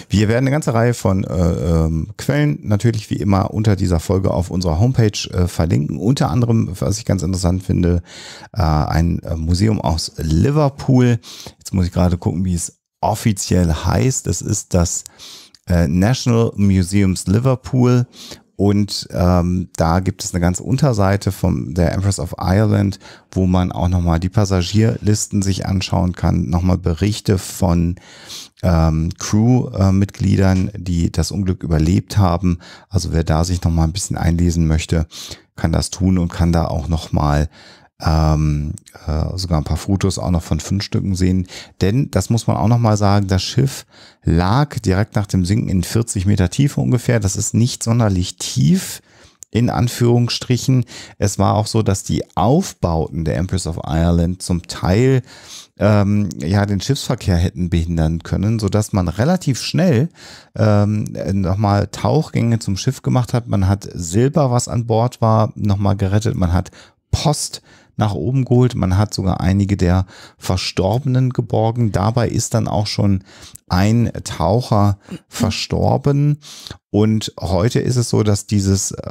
Wir werden eine ganze Reihe von äh, ähm, Quellen natürlich wie immer unter dieser Folge auf unserer Homepage äh, verlinken. Unter anderem, was ich ganz interessant finde, äh, ein äh, Museum aus Liverpool. Jetzt muss ich gerade gucken, wie es offiziell heißt. Es ist das äh, National Museums Liverpool und ähm, da gibt es eine ganze Unterseite von der Empress of Ireland, wo man auch nochmal die Passagierlisten sich anschauen kann, nochmal Berichte von ähm, Crew-Mitgliedern, die das Unglück überlebt haben. Also wer da sich nochmal ein bisschen einlesen möchte, kann das tun und kann da auch nochmal ähm, äh, sogar ein paar Fotos auch noch von fünf Stücken sehen. Denn, das muss man auch nochmal sagen, das Schiff lag direkt nach dem Sinken in 40 Meter Tiefe ungefähr. Das ist nicht sonderlich tief in Anführungsstrichen. Es war auch so, dass die Aufbauten der Empress of Ireland zum Teil ähm, ja den Schiffsverkehr hätten behindern können, so dass man relativ schnell ähm, nochmal Tauchgänge zum Schiff gemacht hat. Man hat Silber, was an Bord war, nochmal gerettet. Man hat Post nach oben geholt. Man hat sogar einige der Verstorbenen geborgen. Dabei ist dann auch schon ein Taucher verstorben. Und heute ist es so, dass dieses äh,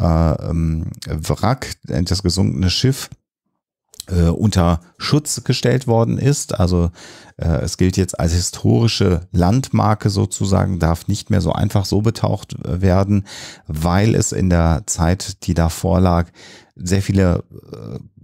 ähm, Wrack, äh, das gesunkene Schiff, äh, unter Schutz gestellt worden ist. Also äh, es gilt jetzt als historische Landmarke sozusagen, darf nicht mehr so einfach so betaucht äh, werden, weil es in der Zeit, die da vorlag, sehr viele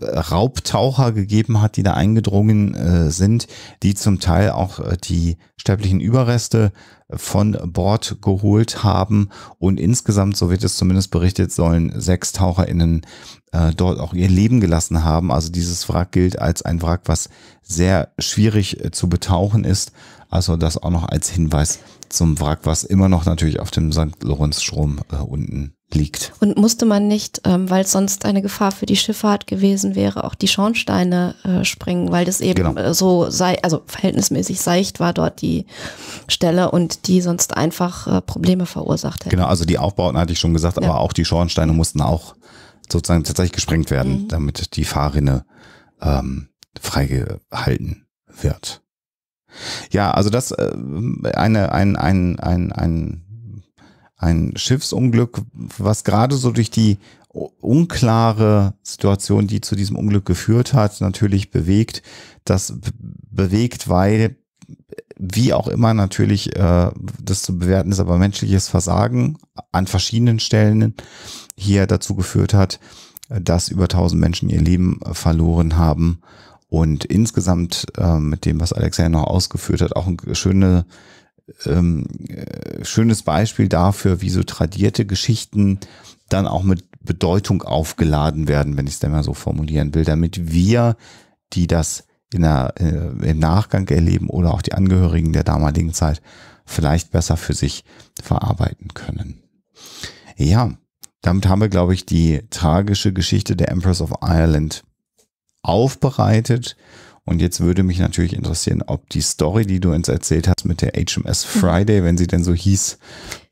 äh, Raubtaucher gegeben hat, die da eingedrungen äh, sind, die zum Teil auch äh, die sterblichen Überreste von Bord geholt haben. Und insgesamt, so wird es zumindest berichtet, sollen sechs TaucherInnen äh, dort auch ihr Leben gelassen haben. Also dieses Wrack gilt als ein Wrack, was sehr schwierig äh, zu betauchen ist. Also das auch noch als Hinweis zum Wrack, was immer noch natürlich auf dem St. Lorenz-Strom äh, unten liegt. Und musste man nicht, ähm, weil es sonst eine Gefahr für die Schifffahrt gewesen wäre, auch die Schornsteine äh, springen, weil das eben genau. Äh, so sei, also verhältnismäßig seicht war dort die Stelle und die sonst einfach äh, Probleme verursacht hätte. Genau, also die Aufbauten hatte ich schon gesagt, ja. aber auch die Schornsteine mussten auch sozusagen tatsächlich gesprengt werden, mhm. damit die Fahrrinne ähm, freigehalten wird. Ja, also das äh, eine ein ein ein ein ein Schiffsunglück, was gerade so durch die unklare Situation, die zu diesem Unglück geführt hat, natürlich bewegt. Das bewegt, weil wie auch immer natürlich äh, das zu bewerten ist, aber menschliches Versagen an verschiedenen Stellen hier dazu geführt hat, dass über 1000 Menschen ihr Leben verloren haben und insgesamt äh, mit dem, was Alexander noch ausgeführt hat, auch eine schöne ähm, äh, schönes Beispiel dafür, wie so tradierte Geschichten dann auch mit Bedeutung aufgeladen werden, wenn ich es denn mal so formulieren will, damit wir, die das in der, äh, im Nachgang erleben oder auch die Angehörigen der damaligen Zeit vielleicht besser für sich verarbeiten können. Ja, damit haben wir, glaube ich, die tragische Geschichte der Empress of Ireland aufbereitet. Und jetzt würde mich natürlich interessieren, ob die Story, die du uns erzählt hast mit der HMS Friday, wenn sie denn so hieß,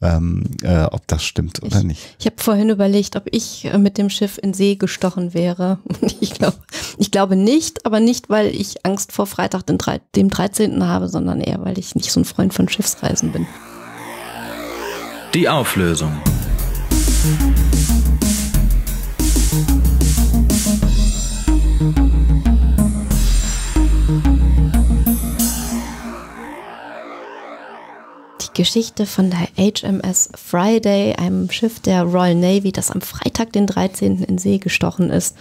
ähm, äh, ob das stimmt oder ich, nicht. Ich habe vorhin überlegt, ob ich äh, mit dem Schiff in See gestochen wäre. Ich, glaub, ich glaube nicht, aber nicht, weil ich Angst vor Freitag, den, dem 13. habe, sondern eher, weil ich nicht so ein Freund von Schiffsreisen bin. Die Auflösung. Mhm. Geschichte von der HMS Friday, einem Schiff der Royal Navy, das am Freitag, den 13. in See gestochen ist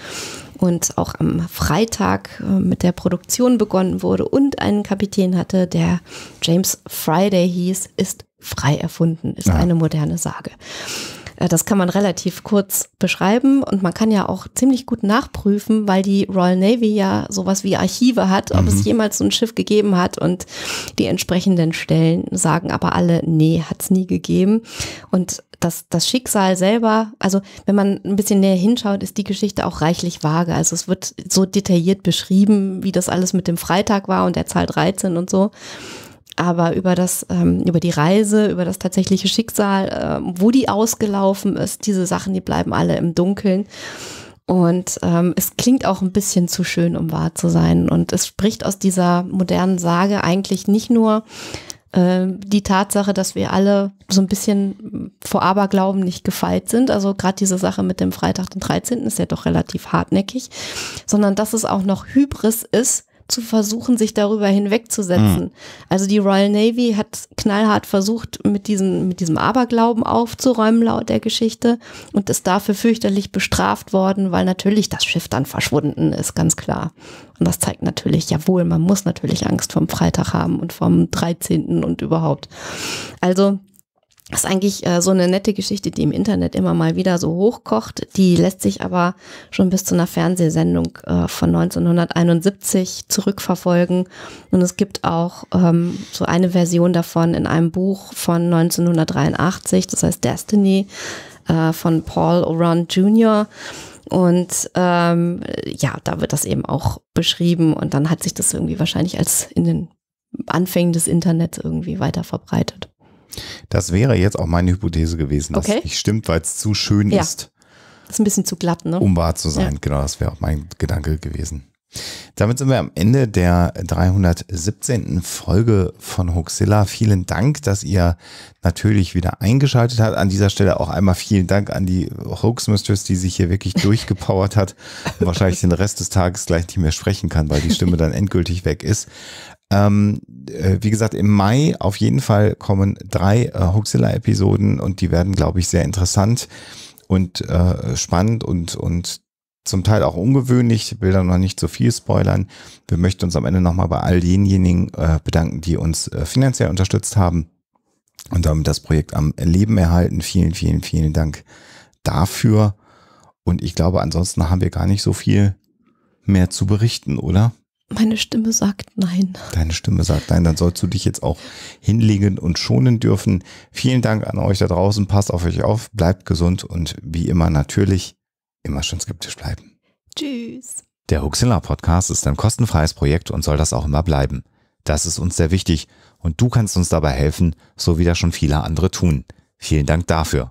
und auch am Freitag äh, mit der Produktion begonnen wurde und einen Kapitän hatte, der James Friday hieß, ist frei erfunden, ist ja. eine moderne Sage. Äh, das kann man relativ kurz beschreiben und man kann ja auch ziemlich gut nachprüfen, weil die Royal Navy ja sowas wie Archive hat, ob mhm. es jemals so ein Schiff gegeben hat und die entsprechenden Stellen sagen aber alle, nee, hat es nie gegeben. Und das, das Schicksal selber, also wenn man ein bisschen näher hinschaut, ist die Geschichte auch reichlich vage. Also es wird so detailliert beschrieben, wie das alles mit dem Freitag war und der Zahl 13 und so. Aber über das, ähm, über die Reise, über das tatsächliche Schicksal, äh, wo die ausgelaufen ist, diese Sachen, die bleiben alle im Dunkeln. Und ähm, es klingt auch ein bisschen zu schön, um wahr zu sein. Und es spricht aus dieser modernen Sage eigentlich nicht nur äh, die Tatsache, dass wir alle so ein bisschen vor Aberglauben nicht gefeit sind. Also gerade diese Sache mit dem Freitag, den 13. ist ja doch relativ hartnäckig, sondern dass es auch noch Hybris ist, zu versuchen, sich darüber hinwegzusetzen. Mhm. Also die Royal Navy hat knallhart versucht, mit, diesen, mit diesem Aberglauben aufzuräumen, laut der Geschichte, und ist dafür fürchterlich bestraft worden, weil natürlich das Schiff dann verschwunden ist, ganz klar. Und das zeigt natürlich, jawohl, man muss natürlich Angst vom Freitag haben und vom 13. und überhaupt. Also das ist eigentlich äh, so eine nette Geschichte, die im Internet immer mal wieder so hochkocht. Die lässt sich aber schon bis zu einer Fernsehsendung äh, von 1971 zurückverfolgen. Und es gibt auch ähm, so eine Version davon in einem Buch von 1983, das heißt Destiny äh, von Paul Oran Jr. Und ähm, ja, da wird das eben auch beschrieben. Und dann hat sich das irgendwie wahrscheinlich als in den Anfängen des Internets irgendwie weiter verbreitet. Das wäre jetzt auch meine Hypothese gewesen, dass okay. es nicht stimmt, weil es zu schön ja. ist. Ist ein bisschen zu glatt, ne? Um wahr zu sein, ja. genau, das wäre auch mein Gedanke gewesen. Damit sind wir am Ende der 317. Folge von Hoaxilla. Vielen Dank, dass ihr natürlich wieder eingeschaltet habt. An dieser Stelle auch einmal vielen Dank an die Hoaxmistress, die sich hier wirklich durchgepowert hat und wahrscheinlich den Rest des Tages gleich nicht mehr sprechen kann, weil die Stimme dann endgültig weg ist. Ähm, äh, wie gesagt, im Mai auf jeden Fall kommen drei äh, Huxilla-Episoden und die werden, glaube ich, sehr interessant und äh, spannend und, und zum Teil auch ungewöhnlich. Ich will da noch nicht so viel spoilern. Wir möchten uns am Ende nochmal bei all denjenigen äh, bedanken, die uns äh, finanziell unterstützt haben und damit das Projekt am Leben erhalten. Vielen, vielen, vielen Dank dafür. Und ich glaube, ansonsten haben wir gar nicht so viel mehr zu berichten, oder? Meine Stimme sagt nein. Deine Stimme sagt nein, dann sollst du dich jetzt auch hinlegen und schonen dürfen. Vielen Dank an euch da draußen. Passt auf euch auf, bleibt gesund und wie immer natürlich immer schön skeptisch bleiben. Tschüss. Der Huxilla Podcast ist ein kostenfreies Projekt und soll das auch immer bleiben. Das ist uns sehr wichtig und du kannst uns dabei helfen, so wie das schon viele andere tun. Vielen Dank dafür.